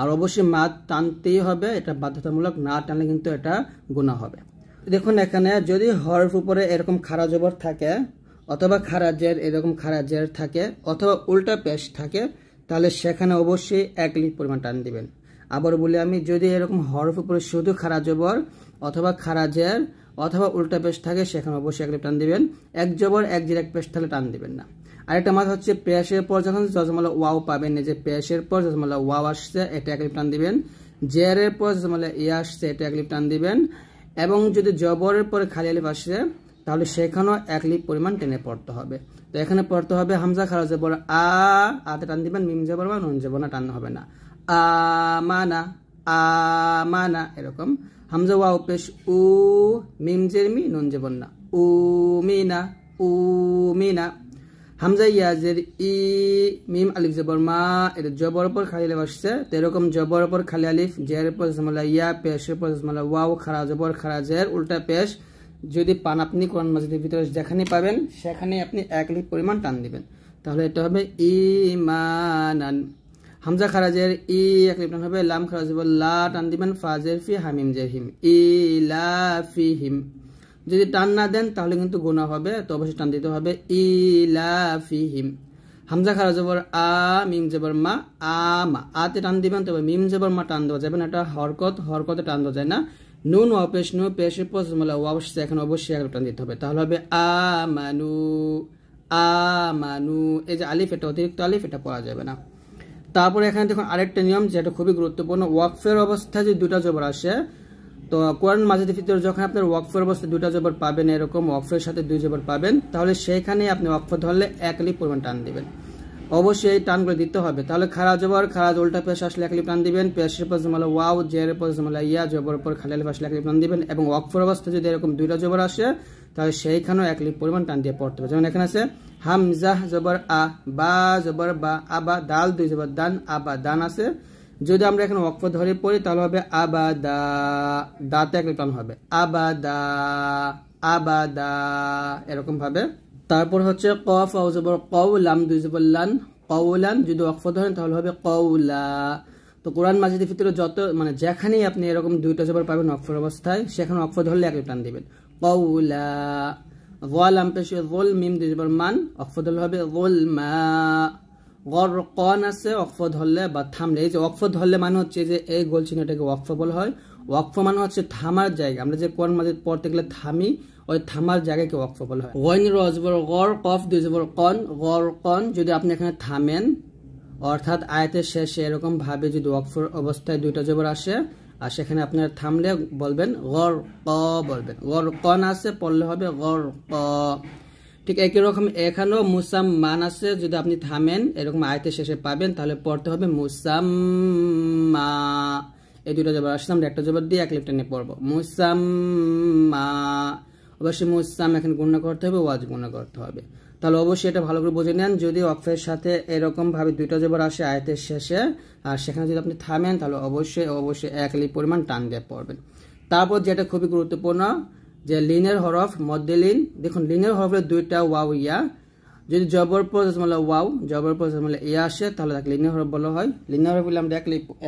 আর অবশ্যই মাছ টানতেই হবে এটা বাধ্যতামূলক না টানলে কিন্তু এটা গুণা হবে দেখুন এখানে যদি হরফ উপরে এরকম খারা জবর থাকে অথবা খারা জের এরকম খারা জের থাকে অথবা উল্টা পেশ থাকে তাহলে সেখানে অবশ্যই এক লিট পরিমাণ টান দিবেন আবার বলি আমি যদি এরকম হরফ উপরে শুধু খারা জবর অথবা খারা জের অথবা উল্টা পেশ থাকে সেখানে অবশ্যই এক লিট টান দিবেন এক জবর এক জিরাক পেস্ট পেশ তাহলে টান দিবেন না আরেকটা মাছ হচ্ছে প্যাশের পর যখন জজমালা ওয়াও পাবেন এই যে প্যাশের পর জজমালা ওয়াও আসছে এটা এক লিপ টান দিবেন জেয়ারের পর জজমালা এ আসছে এটা এক লিপ টান দিবেন এবং যদি জবরের পরে খালি আলিফ আসে তাহলে সেখানেও এক লিপ পরিমাণ টেনে পড়তে হবে তো এখানে পড়তে হবে হামজা খারা জবর আ আতে টান দিবেন মিম জবর বা নুন জবর না টান হবে না আ আমানা আ এরকম হামজা ওয়া পেশ উ মিম জের মি নুন জবর না উ মিনা উ মিনা হামজা ইয়াজের ই মিম আলিফ জবর মা এটা জবর ওপর খালি আলিফ আসছে তো এরকম জবর ওপর খালি আলিফ জের পর জসমালা ইয়া পেশের পর জসমালা ওয়াও খারা জবর খারা জের উল্টা পেশ যদি পান আপনি কোরআন মাজিদের ভিতরে যেখানে পাবেন সেখানে আপনি এক লিফ পরিমাণ টান দিবেন তাহলে এটা হবে ই মানান হামজা খারাজের ই এক লিফ টান হবে লাম খারাজ লা টান দিবেন ফাজের ফি হামিম জের হিম লা ফি হিম যদি টান না দেন তাহলে কিন্তু গোনা হবে তো অবশ্যই টান দিতে হবে ইলাফিহিম হামজা খারা জবর আ মিম জবর মা আ মা আতে টান দিবেন তবে মিম জবর মা টান দেওয়া যাবে না এটা হরকত হরকতে টান দেওয়া যায় না নুন অপেশ নু পেশে মোলা অবশ্যই এখন অবশ্যই এক টান দিতে হবে তাহলে হবে আ মানু আ মানু এই যে আলিফ এটা অতিরিক্ত আলিফ এটা পড়া যাবে না তারপরে এখানে দেখুন আরেকটা নিয়ম যেটা খুবই গুরুত্বপূর্ণ ওয়াকফের অবস্থায় যে দুটা জবর আসে তো কোরআন মাজিদের ভিতরে যখন আপনার ওয়াকফের অবস্থায় দুটা জবর পাবেন এরকম ওয়াকফের সাথে দুই জবর পাবেন তাহলে সেখানে আপনি ওয়াকফ ধরলে একলি পরিমাণ টান দেবেন অবশ্যই এই টানগুলো দিতে হবে তাহলে খারা জবর খারাজ উল্টা পেশ আসলে একলি টান দিবেন পেশের পর জমালা ওয়াও জের পর জমালা ইয়া জবর পর খালেল আসলে একলি টান দিবেন এবং অক্ষর অবস্থা যদি এরকম দুইটা জবর আসে তাহলে সেইখানেও একলি পরিমাণ টান দিয়ে পড়তে হবে যেমন এখানে আছে হামজাহ জবর আ বা জবর বা আবা দাল দুই জবর দান আবা দান আছে যদি আমরা এখানে অক্ষ ধরে পড়ি তাহলে হবে আবাদা দাতে এক লিপ্লান হবে আবাদা আবাদা এরকম ভাবে তারপর হচ্ছে কফ আউজবর লাম দুই জবর লান কৌলান যদি অক্ষ ধরেন তাহলে হবে কৌলা তো কোরআন মাজিদের ভিতরে যত মানে যেখানেই আপনি এরকম দুইটা জবর পাবেন অক্ষর অবস্থায় সেখানে অক্ষ ধরলে এক লিপ্লান দিবেন কৌলা গলাম পেশে গোল মিম দুই জবর মান অক্ষ ধরলে হবে গোল মা গর কন আছে অক্ষ ধরলে বা থামলে এই যে অক্ষ ধরলে মানে হচ্ছে যে এই গোল চিহ্নটাকে অক্ষ বলা হয় অক্ষ মানে হচ্ছে থামার জায়গা আমরা যে কোরআন মাঝে পড়তে গেলে থামি ওই থামার জায়গাকে অক্ষ বলা হয় ওয়াইন রজবর গর কফ দুই দুজবর কন গর কন যদি আপনি এখানে থামেন অর্থাৎ আয়তের শেষে এরকম ভাবে যদি ওয়াকফর অবস্থায় দুইটা জবর আসে আর সেখানে আপনার থামলে বলবেন গর ক বলবেন গর কন আছে পড়লে হবে গর ক ঠিক একই রকম এখানেও মুসাম্মান আছে যদি আপনি থামেন এরকম আয়তে শেষে পাবেন তাহলে পড়তে হবে মা এই দুটো জবর আসলে আমরা একটা জবর দিয়ে এক লিপটা নিয়ে পড়বো মা অবশ্যই মুসাম এখন গুণা করতে হবে ওয়াজ গুণা করতে হবে তাহলে অবশ্যই এটা ভালো করে বুঝে নেন যদি অক্ষের সাথে এরকমভাবে দুইটা জবর আসে আয়তের শেষে আর সেখানে যদি আপনি থামেন তাহলে অবশ্যই অবশ্যই এক লিপ পরিমাণ টান দিয়ে পড়বেন তারপর যেটা খুবই গুরুত্বপূর্ণ যে লিনের হরফ মধ্যে লিন দেখুন লিনের হরফের দুইটা ওয়াও ইয়া যদি জবর প্রজাতমালা মানে ওয়াও জবর প্রজাতমালা মানে ইয়া আসে তাহলে তাকে লিনের হরফ বলা হয় লিনের হরফ বলে আমরা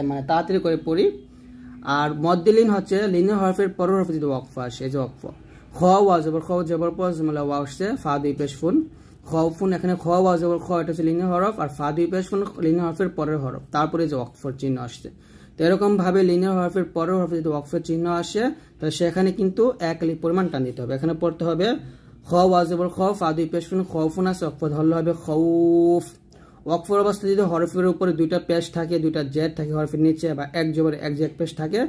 মানে তাড়াতাড়ি করে পড়ি আর মধ্যে লিন হচ্ছে লিনের হরফের পর হরফ যদি ওয়াকফ আসে এই যে ওয়াকফ খ ওয়া জবর খ জবর প্রজাতমালা মানে ওয়া আসছে ফা দুই পেশ ফুন খ ফুন এখানে খ ওয়া জবর খ এটা হচ্ছে লিনের হরফ আর ফা দুই পেশ ফুন লিনের হরফের পরের হরফ তারপরে যে ওয়াকফর চিহ্ন আসছে তো এরকমভাবে লিনিয়ার হরফের পরের হরফে যদি ওয়াকফের চিহ্ন আসে তাহলে সেখানে কিন্তু এক লিপ পরিমাণ টান দিতে হবে এখানে পড়তে হবে খ ওয়াজেবল খফ আদু খ খফুন আছে অক্ফ ধরলে হবে খৌফ অক্ষর অবস্থা যদি হরফের উপরে দুইটা পেশ থাকে দুইটা জেড থাকে হরফের নিচে বা এক জবর এক জেড পেশ থাকে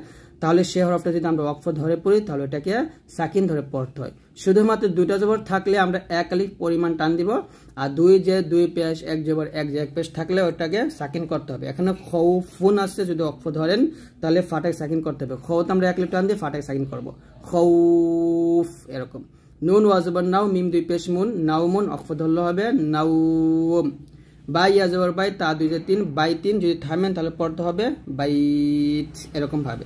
তাহলে সে হরফটা যদি আমরা অক্ষর ধরে পড়ি তাহলে এটাকে সাকিন ধরে পড়তে হয় শুধুমাত্র দুইটা জবর থাকলে আমরা এক আলিক পরিমাণ টান দিব আর দুই যে দুই পেশ এক জবর এক যে এক পেশ থাকলে ওটাকে সাকিন করতে হবে এখানে খৌ ফুন আসছে যদি অক্ষ ধরেন তাহলে ফাটাক সাকিন করতে হবে তো আমরা এক লিটার দিয়ে ফাটাক সাকিন করবো খৌফ এরকম নুন ওয়াজবর নাও মিম দুই পেস মুন নাও মুন অক্ষ ধরলে হবে নাও বাই ইয়াজবর বাই তা দুই যে তিন বাই তিন যদি থামেন তাহলে পড়তে হবে বাইট এরকমভাবে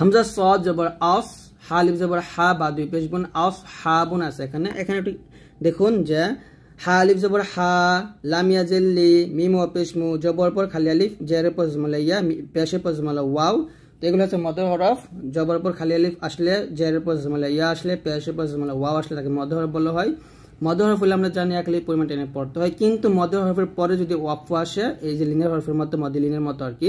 হামজা স জবর আস লিপ জবর হা বা দুই পেস বোন আস হা বুন আছে এখানে এখানে একটু দেখুন যে হা আলিফ জবর হা লামিয়া জেল্লি মিম ও পেশমু জবর পর খালি আলিফ জেরে পর ইয়া পেশে পর ওয়াও তো এগুলো হচ্ছে মদর হরফ জবর পর খালি আলিফ আসলে জেরে পর ইয়া আসলে পেশে পর ওয়াও আসলে তাকে মদর হরফ বলা হয় মদ হরফ হলে আমরা জানি এক পরিমাণ টেনে পড়তে হয় কিন্তু মদ হরফের পরে যদি ওয়াকফ আসে এই যে লিনের হরফের মতো মদে লিনের মতো আর কি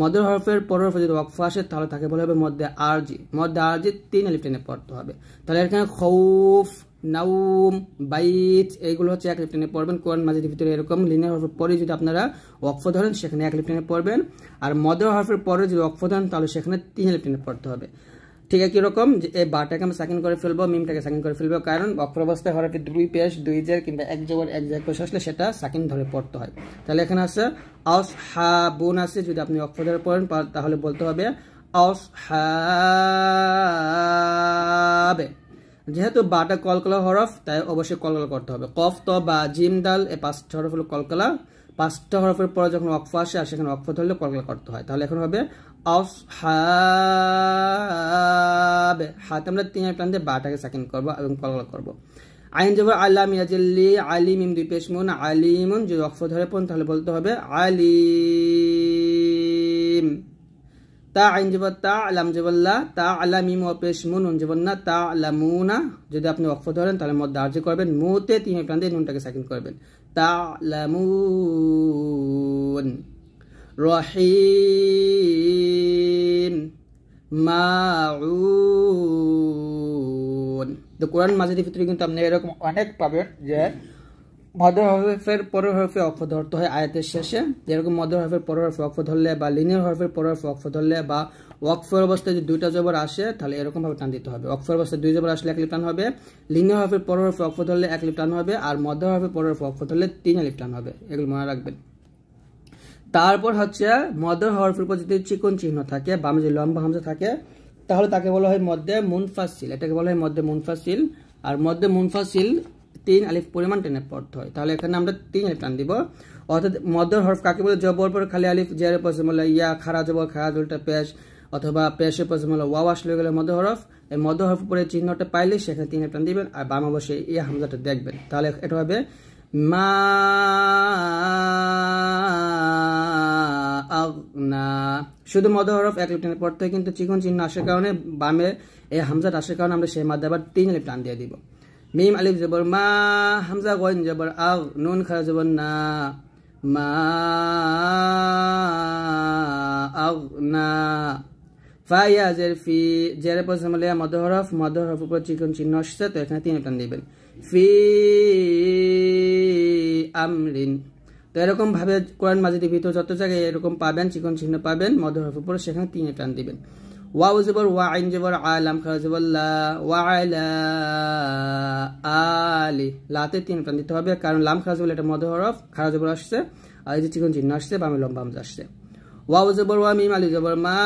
মদ হরফের পর হরফে যদি ওয়াকফ আসে তাহলে তাকে বলা হবে মধ্যে আরজি মধ্যে আরজি তিন আলিফ টেনে পড়তে হবে তাহলে এখানে খৌফ নাউম বাইট এইগুলো হচ্ছে এক লিপটেনে পড়বেন কোরআন মাজিদের ভিতরে এরকম লিনের হরফের পরে যদি আপনারা অক্ষ ধরেন সেখানে এক লিপটেনে পড়বেন আর মদর হরফের পরে যদি অক্ষ ধরেন তাহলে সেখানে তিন লিপটেনে পড়তে হবে ঠিক আছে কীরকম যে এই বাটাকে আমি সাকিন করে ফেলবো মিমটাকে সাকিন করে ফেলবো কারণ অক্ষর অবস্থায় হরফের দুই পেশ দুই জের কিংবা এক জবর এক জায়গা পেশ আসলে সেটা সাকিন ধরে পড়তে হয় তাহলে এখানে আছে আস হা বোন আছে যদি আপনি অক্ষ ধরে পড়েন তাহলে বলতে হবে আস হা যেহেতু বাটা কলকলা হরফ তাই অবশ্যই কলকলা করতে হবে কফ ত বা জিম দাল এ পাঁচটা হরফ হলো কলকলা পাঁচটা হরফের পরে যখন অক্ফ আসে আর সেখানে অক্ফ ধরলে কলকলা করতে হয় তাহলে এখন হবে অফ হাবে হাতে আমরা তিন টান দিয়ে বাটাকে সেকেন্ড করবো এবং কলকলা করবো আইন যাবো আল্লাহ মিয়াজাল্লি আলিম ইম দুই পেশমুন আলিমুন যদি অক্ফ ধরে পন তাহলে বলতে হবে আলিম তা আইন জবর তা আলাম জবল্লা তা আলা মিম ও পেশ মুন উন জবন্না তা আলামুনা যদি আপনি অক্ষ ধরেন তাহলে মধ্যে আর্য করবেন মুতে তিন প্রাণ দিয়ে নুনটাকে সাকিন করবেন তা আলামুন রহিম মা তো কোরআন মাজিদের ভিতরে কিন্তু আপনি এরকম অনেক পাবেন যে মদর হরফের পরের হরফে অক্ষ ধরতে হয় আয়াতের শেষে যেরকম মদর হরফের পরের হরফে অক্ষ ধরলে বা লিনিয়ার হরফের পরের হরফে অক্ষ ধরলে বা অক্ষর অবস্থায় যদি দুইটা জবর আসে তাহলে এরকমভাবে টান দিতে হবে অক্ষর অবস্থায় দুই জবর আসলে এক লিপ টান হবে লিনের হরফের পরের হরফে অক্ষ ধরলে এক লিপ টান হবে আর মদর হরফের পরের হরফে অক্ষ ধরলে তিন লিপ টান হবে এগুলো মনে রাখবেন তারপর হচ্ছে মদর হরফের উপর যদি চিকন চিহ্ন থাকে বা যদি লম্বা হামজা থাকে তাহলে তাকে বলা হয় মধ্যে মুনফাসিল এটাকে বলা হয় মধ্যে মুনফাসিল আর মধ্যে মুনফাসিল তিন আলিফ পরিমাণ টেনে পড়তে হয় তাহলে এখানে আমরা তিন আলিফ টান দিব অর্থাৎ মদর হরফ কাকে বলে জবর পর খালি আলিফ জিয়ারে পশ্চিমলা ইয়া খারা জবর খারা জলটা পেশ অথবা পেশের পশ্চিমলা ওয়া আসলে গেলে মদ হরফ এই মদ হরফ পরে চিহ্নটা পাইলে সেখানে তিন আলিফ টান দিবেন আর বাম অবশ্যই ইয়া হামজাটা দেখবেন তাহলে এটা হবে মা শুধু মদ হরফ এক লিফ পড়তে কিন্তু চিকন চিহ্ন আসার কারণে বামে এই হামজাটা আসার কারণে আমরা সেই মাধ্যমে আবার তিন লিফ্ট টান দিয়ে দিব মিম আলিফ জবর মা হামজা গোয়েন জবর আগ নুন খা জবর না মা আগ না ফাইয়া জের ফি জের পর মালে মদহরফ মদহরফ উপর চিকন চিহ্ন আসছে তো এখানে তিন টান দিবেন ফি আমরিন তো এরকম ভাবে কোরআন মাজিদের ভিতর যত জায়গায় এরকম পাবেন চিকন চিহ্ন পাবেন মদহরফ উপর সেখানে তিন টান দিবেন ওয়াও জবর ওয়া আইন জবর আলাম খা জবর লা ওয়া আলা আলি লাতে তিন প্রান্ত দিতে হবে কারণ লাম খা জবর এটা মধ্য হরফ খা জবর আসছে আর এই যে চিকন চিহ্ন আসছে বামে লম্বা হামজা আসছে ওয়াও জবর ওয়া মিম আলি জবর মা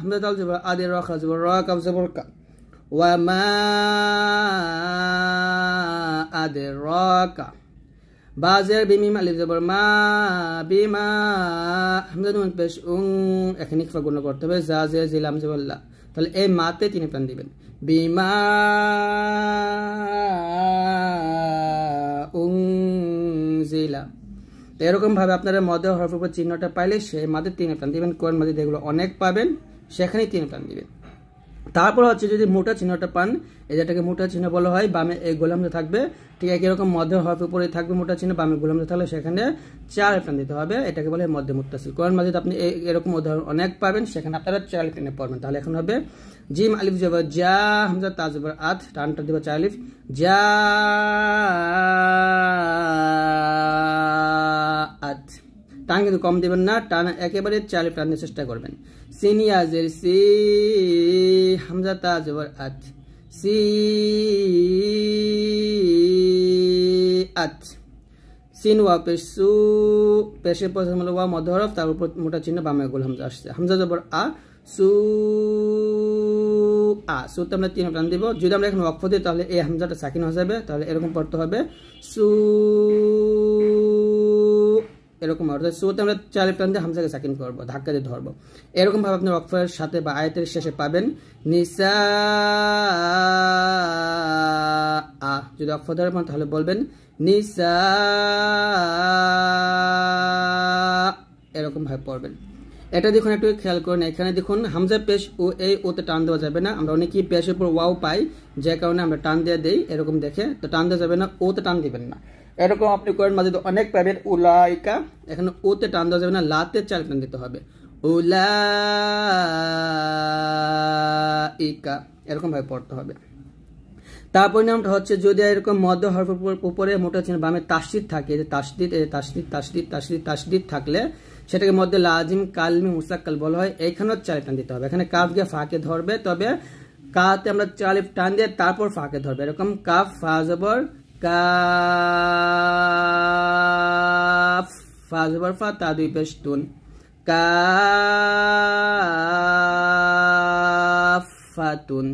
হামজা তাল জবর আদি র খা জবর র কাব জবর কা ওয়া মা আদি র কা বাজের বিমিম আলিফ জবর মা বিমা হামজানুন পেশ উং এখানে ইকফা গুণ করতে হবে জা জিলাম জবল্লা তাহলে এই মাতে তিনি প্রাণ দিবেন বিমা উং জিলা এরকমভাবে আপনারা মদের হরফের উপর চিহ্নটা পাইলে সেই মাদের তিন প্রাণ দিবেন কোন মাদের যেগুলো অনেক পাবেন সেখানেই তিন প্রাণ দিবেন তারপর হচ্ছে যদি মোটা চিহ্নটা পান এই যেটাকে মোটা চিহ্ন বলা হয় বামে এই গোলামটা থাকবে ঠিক একই রকম মধ্য হাফ উপরে থাকবে মোটা চিহ্ন বামে গোলামটা থাকলে সেখানে চার এফটান দিতে হবে এটাকে বলে মধ্য মুক্তাসিল কোরআন মাজিদ আপনি এরকম উদাহরণ অনেক পাবেন সেখানে আপনারা চার এফটানে পড়বেন তাহলে এখন হবে জিম আলিফ জবর জা হামজা তাজবর আথ টানটা দেবে চার আলিফ জা আথ টান কিন্তু কম দেবেন না টান একেবারে চালে টানের চেষ্টা করবেন সিনিয়াজের সি হামজা তা জবর আত সি আত সিন ওয়া পেশু পেশে প্রথম ওয়া মধ্যরফ তার উপর মোটা চিহ্ন বামে গোল হামজা আসছে হামজা জবর আ সু আ তো আমরা তিন প্রাণ দিব যদি আমরা এখন ওয়াকফ দিই তাহলে এই হামজাটা সাকিন হয়ে যাবে তাহলে এরকম পড়তে হবে সু এরকম অর্থাৎ সুরতে আমরা চারে প্রান্তে হামসাকে সাকিন করবো ধাক্কা দিয়ে ধরবো এরকমভাবে আপনার অক্ষরের সাথে বা আয়তের শেষে পাবেন নিসা আ যদি অক্ষর ধরে পান তাহলে বলবেন নিসা এরকমভাবে পড়বেন এটা দেখুন একটু খেয়াল করেন এখানে দেখুন হামজা পেশ ও এই ওতে টান দেওয়া যাবে না আমরা অনেকেই পেশের উপর ওয়াও পাই যে কারণে আমরা টান দিয়ে দিই এরকম দেখে তো টান দেওয়া যাবে না ওতে টান দিবেন না এরকম আপনি করেন মাঝে অনেক পাবেন উলাইকা এখানে ওতে টান দেওয়া যাবে না লাতে চার টান দিতে হবে উলাইকা এরকমভাবে পড়তে হবে তার পরিণামটা হচ্ছে যদি এরকম মধ্য হরফ উপরে মোটা চিহ্ন বামে তাসদিদ থাকে যে তাসদিদ তাসদিদ তাসদিদ তাসদিদ তাসদিদ থাকলে সেটাকে মধ্যে লাজিম কালমি মুসাক্কাল বলা হয় এখানেও চালিপ টান দিতে হবে এখানে কাফ গিয়ে ফাঁকে ধরবে তবে কাতে আমরা চালিপ টান দিয়ে তারপর ফাঁকে ধরবে এরকম কাফ ফাজবর কাফ ফা জবর ফা তা দুই পেশ তুন কাফাতুন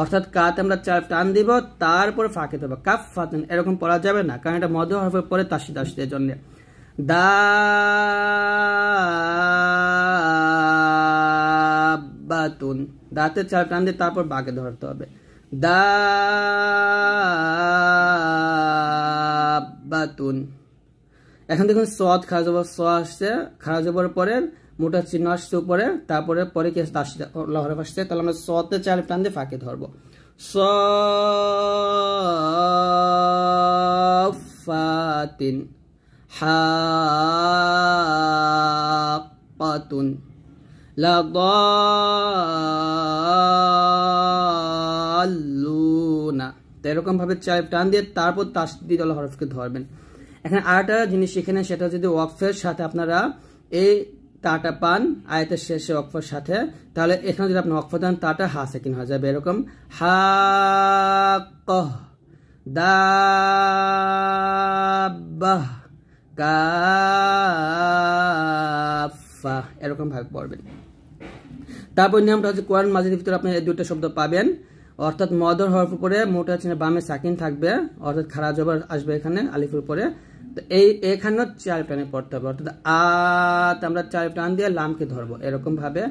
অর্থাৎ কাতে আমরা চার টান দিব তারপর ফাঁকে দেবো কাফ ফাতুন এরকম পড়া যাবে না কারণ এটা মধ্য হরফের পরে তাসিদ আসতে জন্য দাবাতুন দাঁতে চার টান দিয়ে তারপর বাঘে ধরতে হবে দাবাতুন এখন দেখুন সদ খারাজ হবার স আসছে খারাজ হবার পরে মোটা চিহ্ন আসছে উপরে তারপরে পরে কি আসছে লহরফ আসছে তাহলে আমরা সতে চার টান দিয়ে ফাঁকে ধরবো ফাতিন হাপাতুন লাগা না তো এরকমভাবে চার টান দিয়ে তারপর তাসদিদ দল হরফকে ধরবেন এখানে আরেকটা জিনিস এখানে সেটা যদি ওয়াকফের সাথে আপনারা এই তাটা পান আয়তের শেষে অকফার সাথে তাহলে এখানে যদি আপনি অকফা দেন তাটা হা সেকিন হয়ে যাবে এরকম হা কহ কাফা এরকম ভাবে পড়বেন তারপর নিয়মটা হচ্ছে কোরআন মাঝের ভিতরে আপনি এই দুটো শব্দ পাবেন অর্থাৎ মদর হওয়ার উপরে মোটা হচ্ছে বামে সাকিন থাকবে অর্থাৎ খারাপ জবর আসবে এখানে আলিফের উপরে তো এই এখানেও চার প্রাণে পড়তে হবে অর্থাৎ আ আমরা চার প্রাণ দিয়ে লামকে ধরবো এরকম ভাবে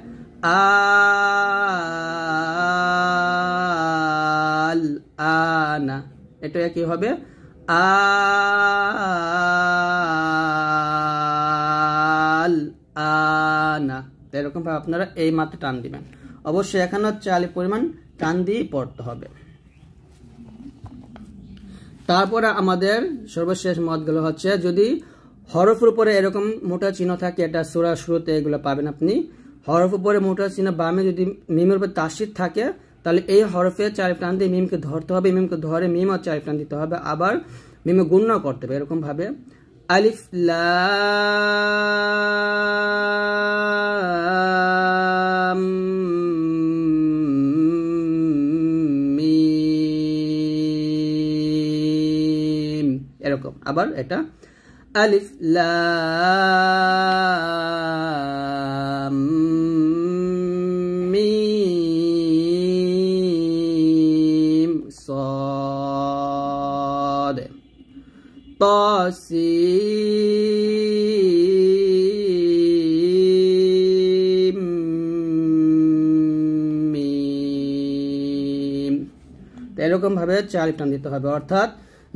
আল আনা এটা কি হবে আল আনা এরকম ভাবে আপনারা এই মাত্র টান দিবেন অবশ্যই এখানে চালের পরিমাণ টান দিয়ে পড়তে হবে তারপরে আমাদের সর্বশেষ মত গুলো হচ্ছে যদি হরফের উপরে এরকম মোটা চিহ্ন থাকে এটা সোরা শুরুতে এগুলো পাবেন আপনি হরফ উপরে মোটা চিহ্ন বামে যদি মিমের উপর তাসির থাকে তাহলে এই হরফে চারি প্রাণ দিয়ে মিমকে ধরতে হবে মিমকে ধরে মিম আর চারি প্রাণ দিতে হবে আবার মিমে গুণ্য করতে হবে এরকম ভাবে আলিফ লাম এরকম আবার এটা আলিফ লি এরকম ভাবে চার টান দিতে হবে অর্থাৎ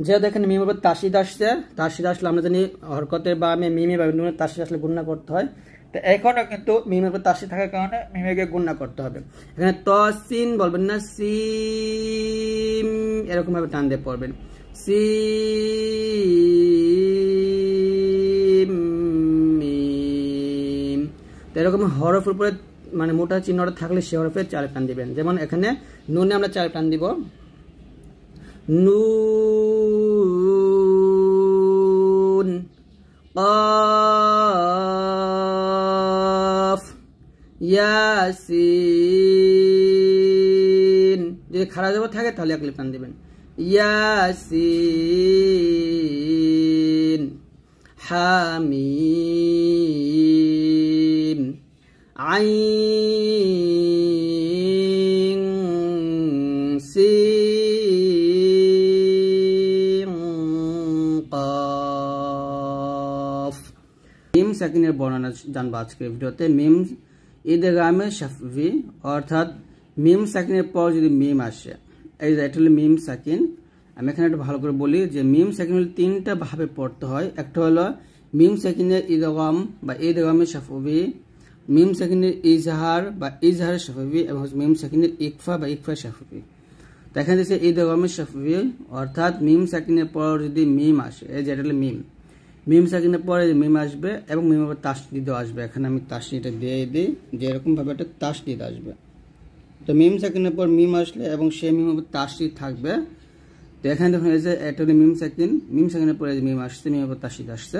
যেহেতু দেখেন মিমের উপর তাসিদ আসছে তাসিদ আসলে আমরা জানি হরকতে বা আমি মিমি বা তাসিদ আসলে গুণনা করতে হয় তো এখনও কিন্তু মিমের উপর তাসিদ থাকার কারণে মিমেকে গুণনা করতে হবে এখানে তসিন বলবেন না সি এরকমভাবে টান দিয়ে পড়বেন সি তো এরকম হরফ উপরে মানে মোটা চিহ্নটা থাকলে সে হরফে চার টান দিবেন যেমন এখানে নুনে আমরা চার টান দিব নুন কফ ইয়াসিন যদি খারাপ যাব থাকে তাহলে এক লিপটান দেবেন ইয়াসিন হামিম আইন সাকিনের বর্ণনা জানবো আজকের ভিডিওতে মিম ঈদগামে শাফি অর্থাৎ মিম সাকিনের পর যদি মিম আসে এই যে এটা হলো মিম সাকিন আমি এখানে একটু ভালো করে বলি যে মিম সাকিন হলে তিনটা ভাবে পড়তে হয় একটা হলো মিম সাকিনের ঈদ ঈদগম বা ঈদ গামে শাফবি মিম সাকিনের ইজহার বা ইজহার শাফবি এবং মিম সাকিনের ইকফা বা ইকফা শাফবি তো এখানে দেখছে ঈদ ঈদগমে শাফবি অর্থাৎ মিম সাকিনের পর যদি মিম আসে এই যে এটা হলো মিম মিম সেকেন্ডের পরে মিম আসবে এবং মিম আবার দিতে আসবে এখানে আমি তাসনিটা দিয়ে দিই যে এরকমভাবে একটা দিতে আসবে তো মিম সেকেন্ডের পর মিম আসলে এবং সে মিম আবার তাসনিদ থাকবে তো এখানে দেখুন এই যে এটা মিম সেকেন্ড মিম সেকেন্ডের পরে মিম আসছে মিম আবার তাসনিদ আসছে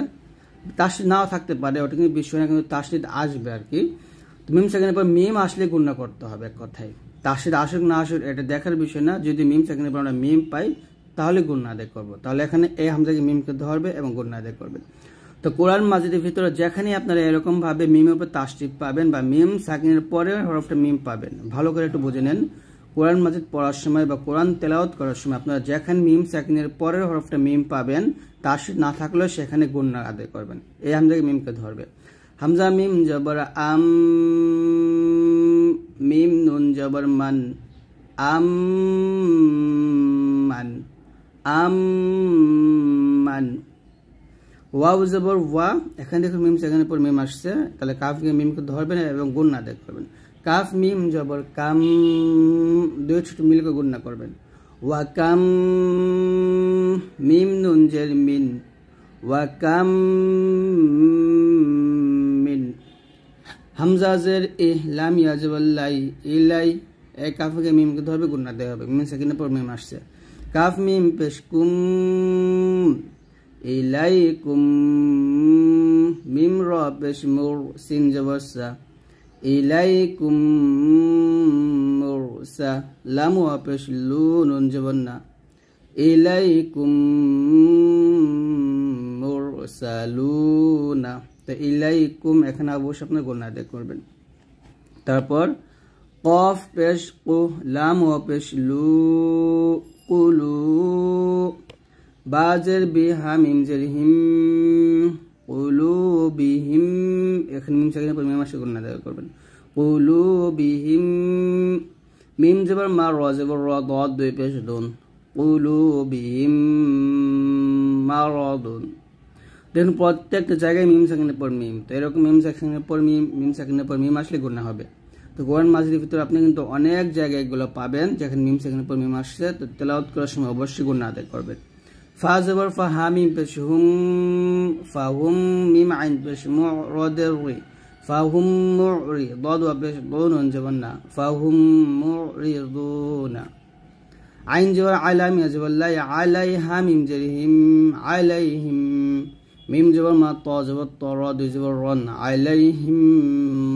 তাসনিদ নাও থাকতে পারে ওটা কিন্তু বিশ্ব না কিন্তু তাসনিদ আসবে আর কি তো মিম সেকেন্ডের পর মিম আসলে গুণনা করতে হবে এক কথায় তাসনিদ আসুক না আসুক এটা দেখার বিষয় না যদি মিম সেকেন্ডের পর আমরা মিম পাই তাহলে না আদায় করব তাহলে এখানে এ হামজাকে মিমকে ধরবে এবং না আদায় করবে তো কোরআন মাজিদের ভিতরে যেখানে আপনারা এরকমভাবে মিমের উপর তাসটিপ পাবেন বা মিম সাকিনের পরে হরফটা মিম পাবেন ভালো করে একটু বুঝে নেন কোরআন মাজিদ পড়ার সময় বা কোরআন তেলাওত করার সময় আপনারা যেখানে মিম সাকিনের পরের হরফটা মিম পাবেন তাস না থাকলেও সেখানে না আদায় করবেন এই হামজাকে মিমকে ধরবে হামজা মিম জবর আম মিম নুন জবর মান আম মান আমান ওয়াও জবর ওয়া এখানে দেখুন মিম সেখানে পর মিম আসছে তাহলে গিয়ে মিমকে ধরবেন এবং গুণ না দেখ করবেন কাফ মিম জবর কাম দুই ছোট মিলকে গুণ না করবেন ওয়া কাম মিম নুন জের মিন ওয়া কাম মিন হামজা জের ইহ লাম ইয়াজবাল্লাই ইলাই এ কাফকে মিমকে ধরবে গুণ না দেওয়া হবে মিম সেখানে পর মিম আসছে কাফ মিম পেশ কুম ইলাইকুম মিম র পেশ মুর সিন জবসা ইলাইকুম মুরসা লামু পেশ লু নুন জবন্না ইলাইকুম মুরসালুনা তো ইলাইকুম এখানে অবশ্যই আপনার গোলনা আদায় করবেন তারপর কফ পেশ কু লাম ও পেশ লু কুলু বাজের বি হাম ইমজের হিম কুলু বিহিম এখানে মিম সেখানে পরিমাণ মাসে না করবেন কুলু বিহিম মিম যেবার মা র জেবার র দুই পেশ দোন কুলু বিহিম মা র দোন দেখুন প্রত্যেকটা জায়গায় মিম সেখানে পর মিম তো এরকম মিম সেখানে পর মিম মিম সেখানে পর মিম আসলে গুণা হবে তো কোরআন মাজিদের ভিতরে আপনি কিন্তু অনেক জায়গায় এগুলো পাবেন যেখানে মিম সেখানে পর মিম আসছে তো তেলাওত করার সময় অবশ্যই গুণ আদায় করবেন ফা জবর ফা হা মিম পেশ হুম ফা হুম মিম আইন পেশ মুরদের রুই ফা হুম মুরি দদ ওয়া পেশ দুন নুন জবর না ফা হুম মুরিদুনা আইন জবর আলা মিয়া জবর লাই আলাই হা মিম জরিহিম হিম মিম জবর মা ত জবর ত র দুই জবর রন হিম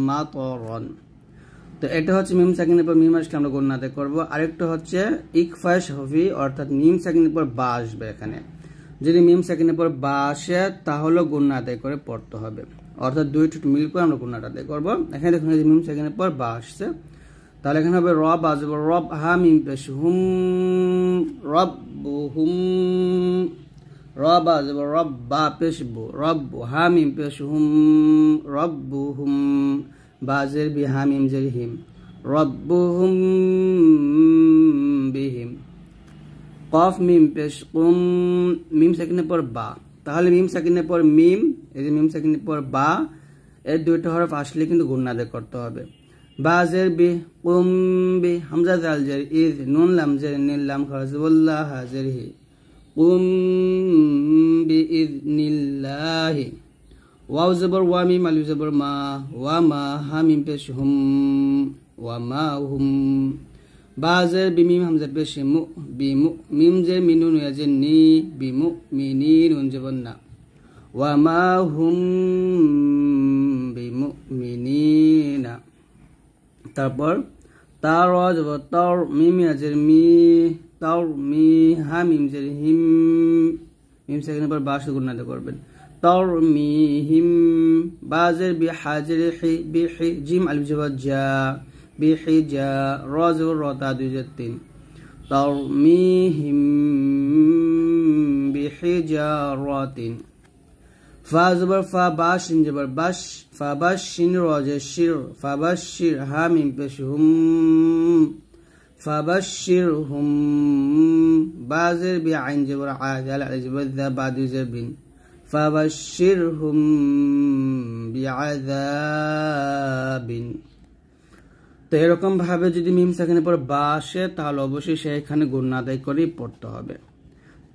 মা ত রন তো এটা হচ্ছে মিম সাকিনের পর মিম আসলে আমরা গণনাতে করবো আরেকটা হচ্ছে ইকফাস হফি অর্থাৎ মিম সাকিনের পর বা আসবে এখানে যদি মিম সাকিনের পর বা আসে তাহলে গণ্য আদায় করে পড়তে হবে অর্থাৎ দুই টুট মিল করে আমরা গণনাটা আদায় করবো এখানে দেখুন যদি মিম সাকিনের পর বা আসছে তাহলে এখানে হবে রব আসবে রব হা মিম পেশ হুম রব হুম রব আসবে রব বা বু রব হা মিম পেশ হুম রব হুম বাজের বিহামিম জের হিম হুম বিহিম কফ মিম পেশ কুম মিম সেকেন্ডের পর বা তাহলে মিম সেকেন্ডের পর মিম এই যে মিম সেকেন্ডের পর বা এর দুইটা হরফ আসলে কিন্তু গুণাদে করতে হবে বাজের বি কুম বি হামজা জাল জের ইজ নুন লাম জের নীল লাম বল্লাহ জের হি কুম বি ইজ নীল্লাহি ওয়াও জবর ওয়া মালু আলিফ জবর মা ওয়া মা হা পেশ হুম ওয়া মা হুম বাজে জের বিমিম হামজার পেশ মু বিমু মিম জের মিনু নুয়া জের নি বিমু মিনি নুন জবর না ওয়া মা হুম বিমু মিনি না তারপর তার জবর তর মিম আজের মি তর মি হা মিম হিম মিম সেখানে পর বা সুগুণ করবেন ترميهم بازر بحجر بحجم الجوجا بحجا روز زبر را ترميهم بحجارات فا زبر فا باشن جبر باش فباش باشن راجع شير فا باشر هامين بشهم فبشرهم بازر بعين جبر عاجل عجب جبر ذا فبشرهم بعذاب তো এরকম ভাবে যদি মিম সেখানে পর বাসে তাহলে অবশ্যই সেখানে গুণ আদায় করেই পড়তে হবে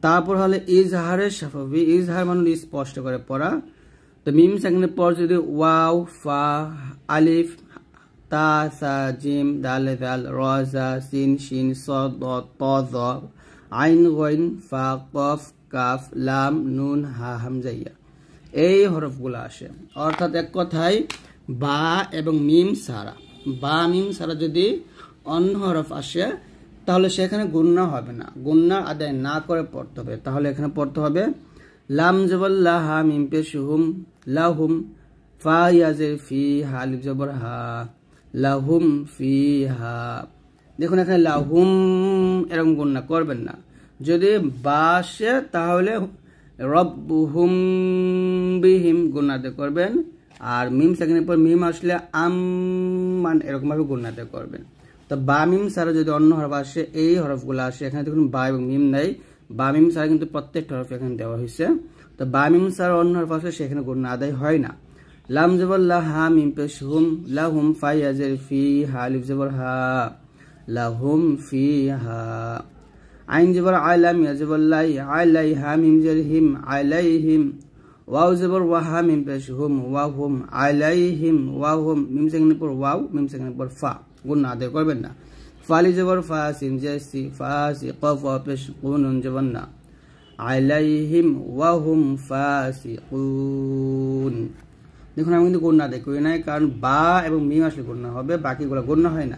তারপর হলে ইজহারের সাফাবি ইজহার মানুষ স্পষ্ট করে পড়া তো মিম সেখানে পর যদি ওয়াও ফা আলিফ তা সা জিম দাল দাল রজা সিন শিন স দ ত জ আইন গইন ফা কফ কাফ লাম নুন হা হামজাইয়া এই হরফগুলো আসে অর্থাৎ এক কথায় বা এবং মিম সারা বা মিম সারা যদি অন্য হরফ আসে তাহলে সেখানে গুন্না হবে না গুন্না আদায় না করে পড়তে হবে তাহলে এখানে পড়তে হবে লাম জবর হা মিম সুহুম লাহুম ফা ফি হা লিপ জবর হা লাহুম ফি হা দেখুন এখানে লাহুম এরকম গুন্না করবেন না যদি বা আসে তাহলে রব্বুহুম বিহিম গুণাতে করবেন আর মিম সেখানে পর মিম আসলে আম মান এরকমভাবে গুণাতে করবেন তো বা মিম যদি অন্য হরফ আসে এই হরফগুলো আসে এখানে দেখুন বা এবং মিম নেই বা মিম কিন্তু প্রত্যেকটা হরফ এখানে দেওয়া হয়েছে তো বা মিম অন্য হরফ আসলে সেখানে গুণ আদায় হয় না লাম জবর লা হা মিম পেশ হুম লা হুম ফাই আজের ফি হা লিফ জবর হা লাহুম ফি হা আইন জবর আইলাম ইয়াজবল্লাই আইলাই হামিম জের হিম আইলাই হিম ওয়াও জবর ওয়াহা মিম পেশ হুম ওয়া হুম আইলাই হিম ওয়া হুম মিম সেখানে পর ওয়াও মিম সেখানে পর ফা গুণ না আদায় করবেন না ফালি জবর ফা সিন জেসি ফা সি কফ পেশ গুণ জবর না আলাইহিম ওয়াহুম ফাসিকুন দেখুন আমি কিন্তু গণ্যা দেখি নাই কারণ বা এবং মিম আসলে গণ্যা হবে বাকিগুলো গণ্যা হয় না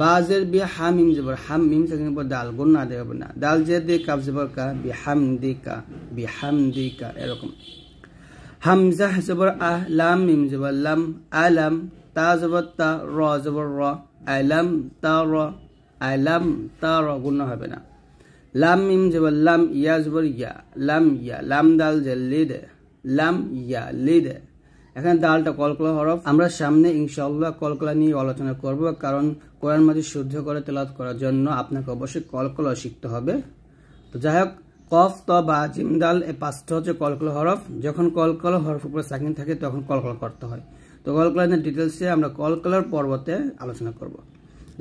বাজের বি হাম ইম জবর হাম পর ডাল গুণ না দেওয়া হবে না ডাল জের দে কাপ জবর কা বি হাম দি কা বি হাম দি কা এরকম হামজা জবর আহ লাম মিম জবর লাম আলাম তা জব তা র জবর র আলাম তা র আলাম তা র গুণ হবে না লাম মিম জবর লাম ইয়া জবর ইয়া লাম ইয়া লাম দাল জের লিড লাম ইয়া লিড এখানে দালটা কলকলা হরফ আমরা সামনে ইনশাল্লাহ কলকলা নিয়ে আলোচনা করব কারণ কোরআন মাঝে শুদ্ধ করে তেলাত করার জন্য আপনাকে অবশ্যই কলকলা শিখতে হবে তো যাই হোক কফ ত বা জিমদাল এ পাঁচটা হচ্ছে কলকলা হরফ যখন কলকলা হরফ উপরে সাকিন থাকে তখন কলকলা করতে হয় তো নিয়ে ডিটেলসে আমরা কলকলার পর্বতে আলোচনা করব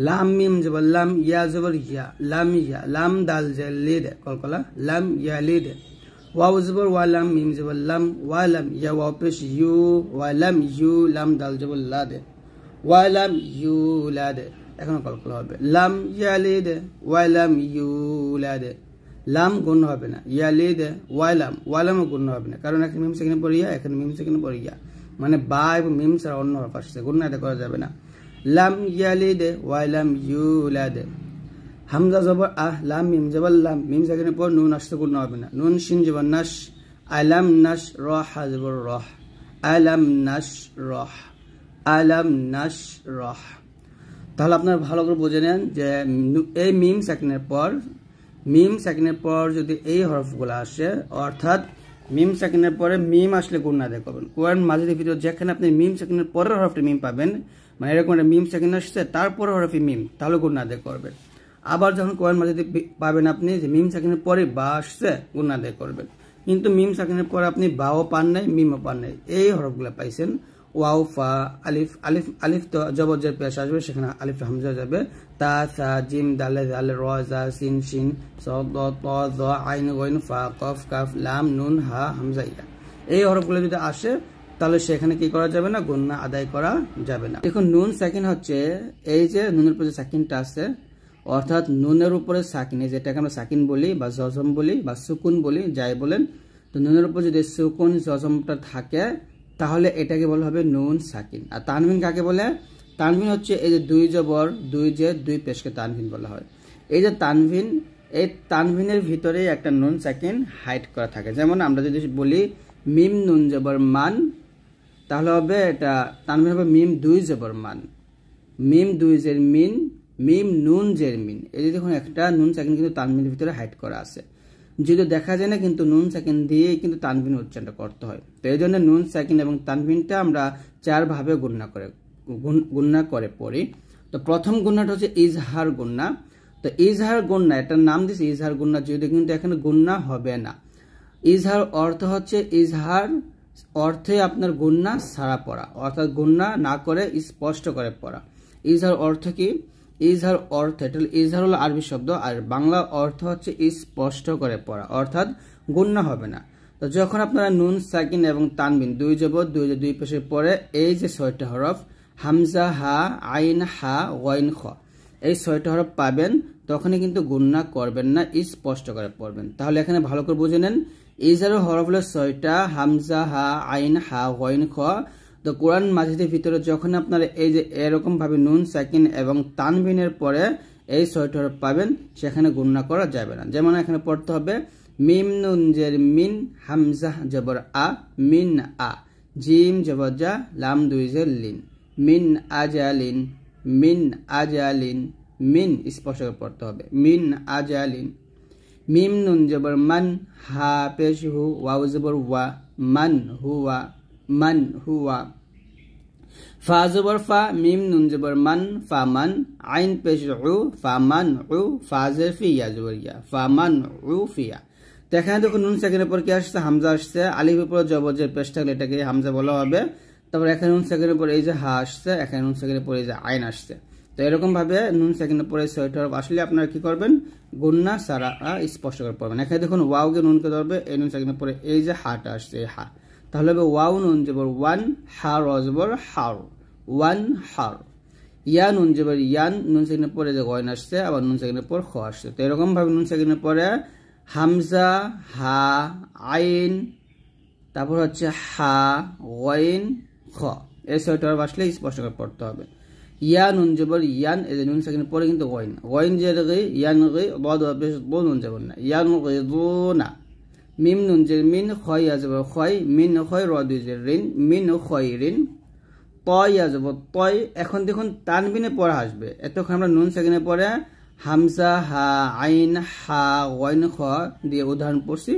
লাম মিম জবর লাম ইয়া জবর ইয়া লাম ইয়া লাম দাল যে লিদ কলকলা লাম ইয়া লিদ ওয়াও জবর ওয়ালাম লাম মিম জবর লাম ওয়া লাম ইয়া ওয়াও পেশ ইউ ওয়ালাম লাম ইউ লাম দাল জবর লা দে ওয়ালাম লাম ইউ লা দে এখন কল কল হবে লাম ইয়ালিদ দে লাম ইউ লা দে লাম গুণ হবে না ইয়ালিদ ওয়া লাম ওয়ালাম লামও গুণ হবে না কারণ এখানে মিম সেখানে পড়ি ইয়া এখানে মিম সেখানে পড়ি ইয়া মানে বা এবং মিম ছাড়া অন্য হরফ গুণ না এটা করা যাবে না লাম ওয়ালাম ইউ লাম দে হামজা জবর আহ লাম মিম জবর লাম মিম জাগের পর নুন আসতে পূর্ণ হবে না নুন শিন জবর নাস আলাম নাস রহ জবর রহ আলাম নাস রহ আলাম নাস রহ তাহলে আপনার ভালো করে বুঝে নেন যে এই মিম সেকেন্ডের পর মিম সেকেন্ডের পর যদি এই হরফগুলো আসে অর্থাৎ মিম সেকেন্ডের পরে মিম আসলে কোন না করবেন কোয়ার মাঝে ভিডিও যেখানে আপনি মিম সেকেন্ডের পরের হরফটি মিম পাবেন মানে এরকম একটা মিম সেকেন্ড আসছে তারপরে হরফি মিম তাহলে না আদায় করবেন আবার যখন কোরআন মাঝে পাবেন আপনি যে মিম সাকিনের পরে বা আসছে গুণা আদায় করবেন কিন্তু মিম সাকিনের পরে আপনি বাও পান নাই মিমও পান নাই এই হরফগুলো পাইছেন ওয়াও ফা আলিফ আলিফ আলিফ তো জবরজের পেশ আসবে সেখানে আলিফ হামজা যাবে তা সা জিম দালে দালে র জা সিন সিন স দ ত জ আইন গইন ফা কফ কাফ লাম নুন হা হামজা ইয়া এই হরফগুলো যদি আসে তাহলে সেখানে কি করা যাবে না গুন্না আদায় করা যাবে না দেখুন নুন সাকিন হচ্ছে এই যে নুনের যে সাকিনটা আছে অর্থাৎ নুনের উপরে সাকিনে যেটাকে আমরা সাকিন বলি বা জজম বলি বা সুকুন বলি যাই বলেন তো নুনের উপর যদি সুকুন জজমটা থাকে তাহলে এটাকে বলা হবে নুন সাকিন আর তানবিন কাকে বলে তানভিন হচ্ছে এই যে দুই জবর দুই যে দুই পেশকে তানভিন বলা হয় এই যে তানভিন এই তানভিনের ভিতরে একটা নুন সাকিন হাইট করা থাকে যেমন আমরা যদি বলি মিম নুন জবর মান তাহলে হবে এটা তানভিন হবে মিম দুই জবর মান মিম দুই জের মিন মিম নুন জেরমিন এই যে দেখুন একটা নুন সেকেন্ড কিন্তু তানবিনের ভিতরে হাইড করা আছে যদিও দেখা যায় না কিন্তু নুন সেকেন্ড দিয়ে কিন্তু তানবিন উচ্চারণটা করতে হয় তো এই জন্য নুন সেকেন্ড এবং তানবিনটা আমরা চারভাবে গণ্যা করে গণ্যা করে পড়ি তো প্রথম গণ্যাটা হচ্ছে ইজহার গণ্যা তো ইজহার গণ্যা এটার নাম দিয়েছে ইজহার গণ্যা যদিও কিন্তু এখানে গণ্যা হবে না ইজহার অর্থ হচ্ছে ইজহার অর্থে আপনার গণ্যা সারা পড়া অর্থাৎ গণ্যা না করে স্পষ্ট করে পড়া ইজহার অর্থ কি ইজহার অর্থ এটা ইজহার হলো আরবি শব্দ আর বাংলা অর্থ হচ্ছে স্পষ্ট করে পড়া অর্থাৎ গুণ্য হবে না তো যখন আপনারা নুন সাকিন এবং তানবিন দুই যাব দুই দুই পাশে পরে এই যে ছয়টা হরফ হামজা হা আইন হা ওয়াইন খ এই ছয়টা হরফ পাবেন তখনই কিন্তু গুণনা করবেন না স্পষ্ট করে পড়বেন তাহলে এখানে ভালো করে বুঝে নেন ইজারো হরফ হলো ছয়টা হামজা হা আইন হা ওয়াইন খ তো কোরআন মাঝিদের ভিতরে যখন আপনারা এই যে এরকমভাবে নুন সাকিন এবং তানবিনের পরে এই সয়টার পাবেন সেখানে গণনা করা যাবে না যেমন এখানে পড়তে হবে মিম নুন জের মিন হামজাহ জবর আ মিন আ জিম জবর লাম দুই জের লিন মিন আজালিন মিন আজালিন মিন স্পর্শ পড়তে হবে মিন আজালিন মিম নুন জবর মান হা পেশ হু ওয়াউ জবর ওয়া মান হুয়া মান হুয়া ফা ফা মিম নুন জবর মান ফা মন আইন পেশ রু ফা মান রু ফা ফিয়া জবর ইয়া ফা মন রু ফিয়া তো দেখো দেখুন নুন সেকেন্ডের পর কি আসছে হামজা আসছে আলিফ উপর জবজের পেশ থাকলে এটাকে হামজা বলা হবে তারপর এখানে নুন সেকেন্ডের পর এই যে হা আসছে এখানে নুন সেকেন্ডের পর এই যে আইন আসছে তো এরকমভাবে নুন সেকেন্ডের পরে ছয়টা আসলে আপনারা কি করবেন গুন্না সারা স্পষ্ট করে পড়বেন এখানে দেখুন ওয়াওকে নুনকে ধরবে এই নুন সেকেন্ডের পরে এই যে হাটা আসছে এই হা তাহলে হবে ওয়াও নুন জবর ওয়ান হার অজবর হার ওয়ান হার ইয়া নুন জবর ইয়ান নুন সেকেন্ডের পরে যে গয়ন আসছে আবার নুন সেকেন্ডের পর খ আসছে তো এরকমভাবে নুন সেকেন্ডের পরে হামজা হা আইন তারপর হচ্ছে হা ওয়াইন খ এই ছয়টা আসলে স্পষ্ট করে পড়তে হবে ইয়া নুন জবর ইয়ান এই যে নুন সেকেন্ডের পরে কিন্তু গয়ন গয়ন যে গে ইয়ান গে বদ নুন জবর না ইয়ান গে না মিম নুন জের মিন খয় আজব খয় মিন খয় র দুই জের ঋণ মিন খয় ঋণ তয় আজব তয় এখন দেখুন তানবিনে পড়া আসবে এতক্ষণ আমরা নুন সেখানে পড়ে হামসা হা আইন হা ওয়াইন খ দিয়ে উদাহরণ পড়ছি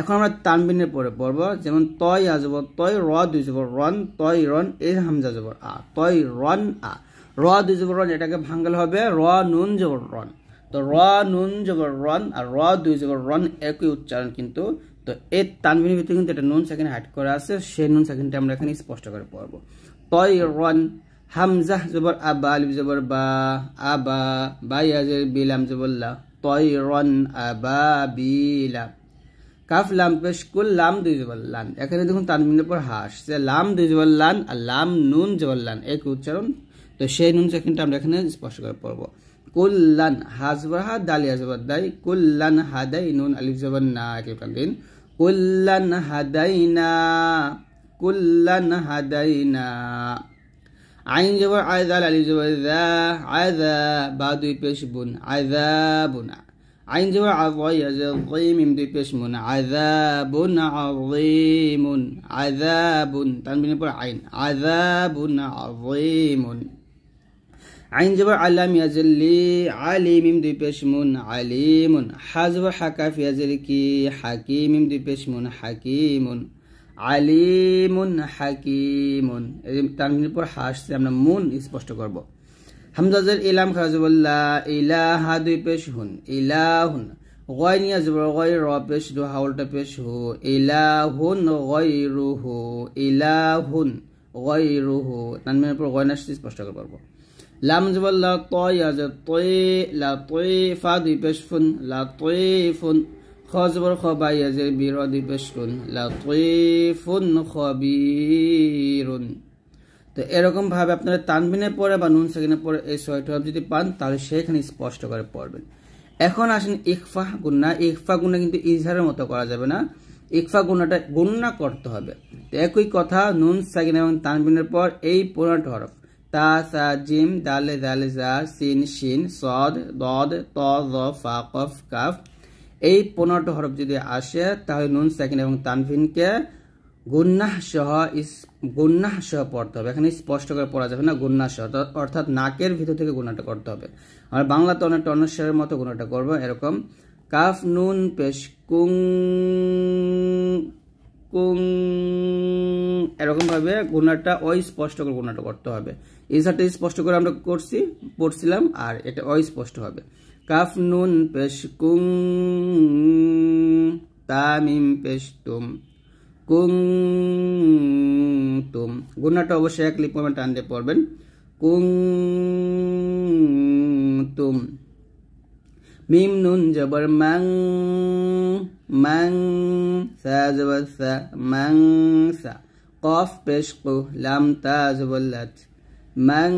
এখন আমরা তানবিনের পরে পড়ব যেমন তয় আজব তয় র দুই জবর রন তয় রন এ হামজা যাব আ তয় রন আ র দুই জবর রন এটাকে ভাঙ্গাল হবে র নুন যাব রন তো র নুন যখন রন আর র দুই যখন রন একই উচ্চারণ কিন্তু তো এই তানবিনের ভিতরে কিন্তু এটা নুন সেখানে হাইড করে আছে সেই নুন সেখানটা আমরা এখানে স্পষ্ট করে পড়বো তয় রন হামজাহ জবর আবা আলিফ জবর বা আবা বাইয়াজের বিলাম জবল্লা তয় রন আবা বিলাম কাফ লাম পেশ কুল লাম দুই জবর লান এখানে দেখুন তানবিনের পর হাস যে লাম দুই জবর লান আর লাম নুন জবর লান এক উচ্চারণ তো সেই নুন সেখানটা আমরা এখানে স্পষ্ট করে পড়বো كلن حزبها دالي يزبر داي كلن هدي نون ألف زبر نا كيف تمرين كلا هدينا كلا هدينا عين زبر عذا ألف زبر ذا عذا بعد يبشبون عذابنا عين زبر عضا يزر ضيم دي بشمون عذاب عظيم عذاب تنبين عين عذاب عظيم আইন যাব আলাম ইয়াজলি আলিমিম দুই পেশমুন আলিমুন হা যাব হাকা ফিয়াজের কি হাকিমিম দুই পেশমুন হাকিমুন আলিমুন হাকিমুন তানমিনের পর হা আসছে আমরা মুন স্পষ্ট করব হামজাজের ইলাম খারাজবুল্লাহ ইলাহা দুই পেশহুন ইলাহুন গয় নিয়ে আসবো গয় র পেশ দু হাউলটা পেশ হু ইলাহুন গয় রুহু ইলাহুন গয় রুহু তানমিনের পর গয় না স্পষ্ট করে পারবো লাম জবল লা তয় আজ তয়ে লা তয়ে ফা দুই পেশ লা তয়ে ফুন খ জবর আজ বির দুই পেশ লা তয়ে ফুন খবিরুন তো এরকমভাবে আপনারা তানবিনের পরে বা নুন সেখানে পরে এই ছয়টা যদি পান তাহলে সেখানে স্পষ্ট করে পড়বেন এখন আসেন ইকফা গুন্না ইকফা গুন্না কিন্তু ইজহারের মতো করা যাবে না ইকফা গুন্নাটা গুন্না করতে হবে তো একই কথা নুন সাকিন এবং তানবিনের পর এই পুরাট হরফ তা সা জিম দাল দাল জা সিন শিন সদ দদ ত জ ফা কফ কাফ এই পনেরোটি হরফ যদি আসে তাহলে নুন সাকিন এবং তানভিনকে গুন্নাহ সহ গুন্নাহ সহ পড়তে হবে এখানে স্পষ্ট করে পড়া যাবে না গুন্নাহ সহ অর্থাৎ নাকের ভিতর থেকে গুণাটা করতে হবে বাংলা বাংলাতে অনেক টনস্বরের মতো গুণাটা করবো এরকম কাফ নুন পেশ কুং কুং এরকমভাবে গোনাটা অস্পষ্ট করে গোনাটা করতে হবে এই সাথে স্পষ্ট করে আমরা করছি পড়ছিলাম আর এটা অস্পষ্ট হবে কাফ নুন পেশ কুং তামিম পেশ তুম কুং তুম গুণাটা অবশ্যই এক লিপমে টান দিয়ে পড়বেন কুং তুম মিম নুন জবর মাং মাং সা জবর সা মাং সা কফ পেশ কু লাম তা জবল্লাত মাং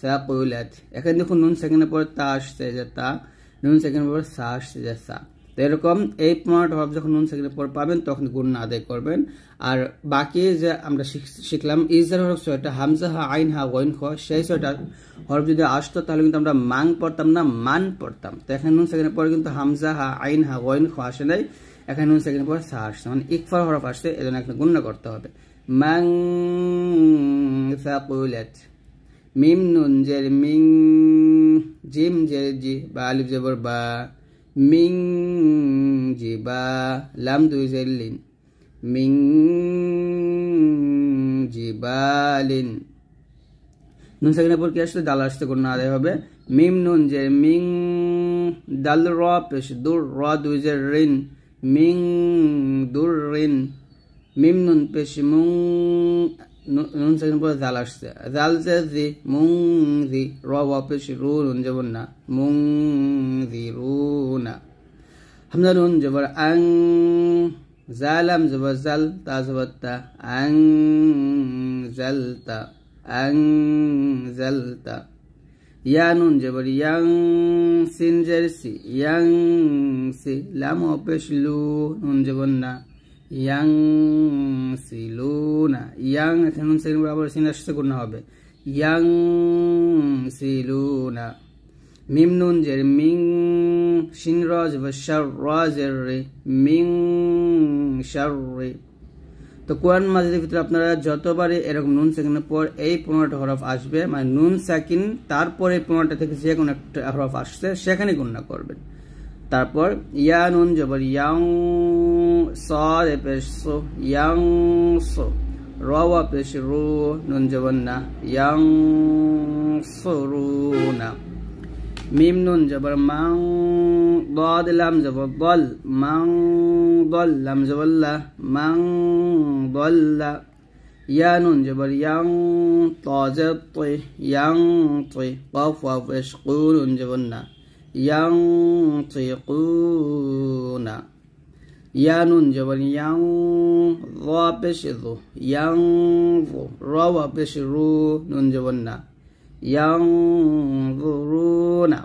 সাকুলাত এখানে দেখুন নুন সেকেন্ডের পর তা আসছে যে তা নুন সেকেন্ডের পর সা আসছে যে সা তো এরকম এই পনেরোটা হরফ যখন নুন সাকিনের পর পাবেন তখন না আদায় করবেন আর বাকি যে আমরা শিখলাম ইজার হরফ ছয়টা হামজা হা আইন হা ওয়াইন খ সেই ছয়টা হরফ যদি আসতো তাহলে কিন্তু আমরা মাং পড়তাম না মান পড়তাম তো এখানে নুন সাকিনের পর কিন্তু হামজা হা আইন হা ওয়াইন খ আসে নাই এখানে নুন সাকিনের পর সা আসছে মানে ইকফার হরফ আসছে এজন্য এখানে না করতে হবে মাং সাকুলেট মিম নুন জের মিং জিম জের জি বা আলিফ জবর বা মিং জিবা লাম দুই জেলিন মিং জিবালিন নুন সাকিনের পর কি আসলে দাল আসতে কোনো আদায় হবে মিম নুন যে মিং ডাল র পেশ দুর র দুই যে রিন মিং দুর রিন মিম নুন পেশ মুং নুন সেখানে পরে জাল আসছে জাল জি মুং জি র ওয়াপেশ রু নুন যেমন না মুং জি রু না হামজা নুন জবর আং জালাম জবর জাল তা জবর তা আং জাল তা আং জাল তা ইয়া নুন জবর ইয়াং সিন জারসি ইয়াং সি লাম অপেশ লু নুন জবর না ইয়াং না ইয়াং এখানে নুন সেকেন্ড বরাবর সিন আসছে গুণ হবে ইয়াং সিলুনা মিম নুন জের মিং শিন রজ বা শার রজের রে মিং শার রে তো কোরআন মাজিদের ভিতরে আপনারা যতবারই এরকম নুন সেকেন্ডের পর এই পনেরোটা হরফ আসবে মানে নুন সাকিন তারপরে পনেরোটা থেকে যে কোনো একটা হরফ আসছে সেখানে গুণনা করবেন তারপর ইয়া নুন জবর ইয়াং صاد پیش سو یان سو روا پیش رو نون جبنا یان سو رو میم نون جبر مان ضاد لام جب ضل مان ضل لام جب ضل مان ضل یا نون جبر یان طاج طی یان طی قاف و قول قون جبنا یان طی قون ইয়ানুন যেমন ইয়াং র পেশ রু ইয়াং র পেশ রু নুন যেমন না ইয়াং রু না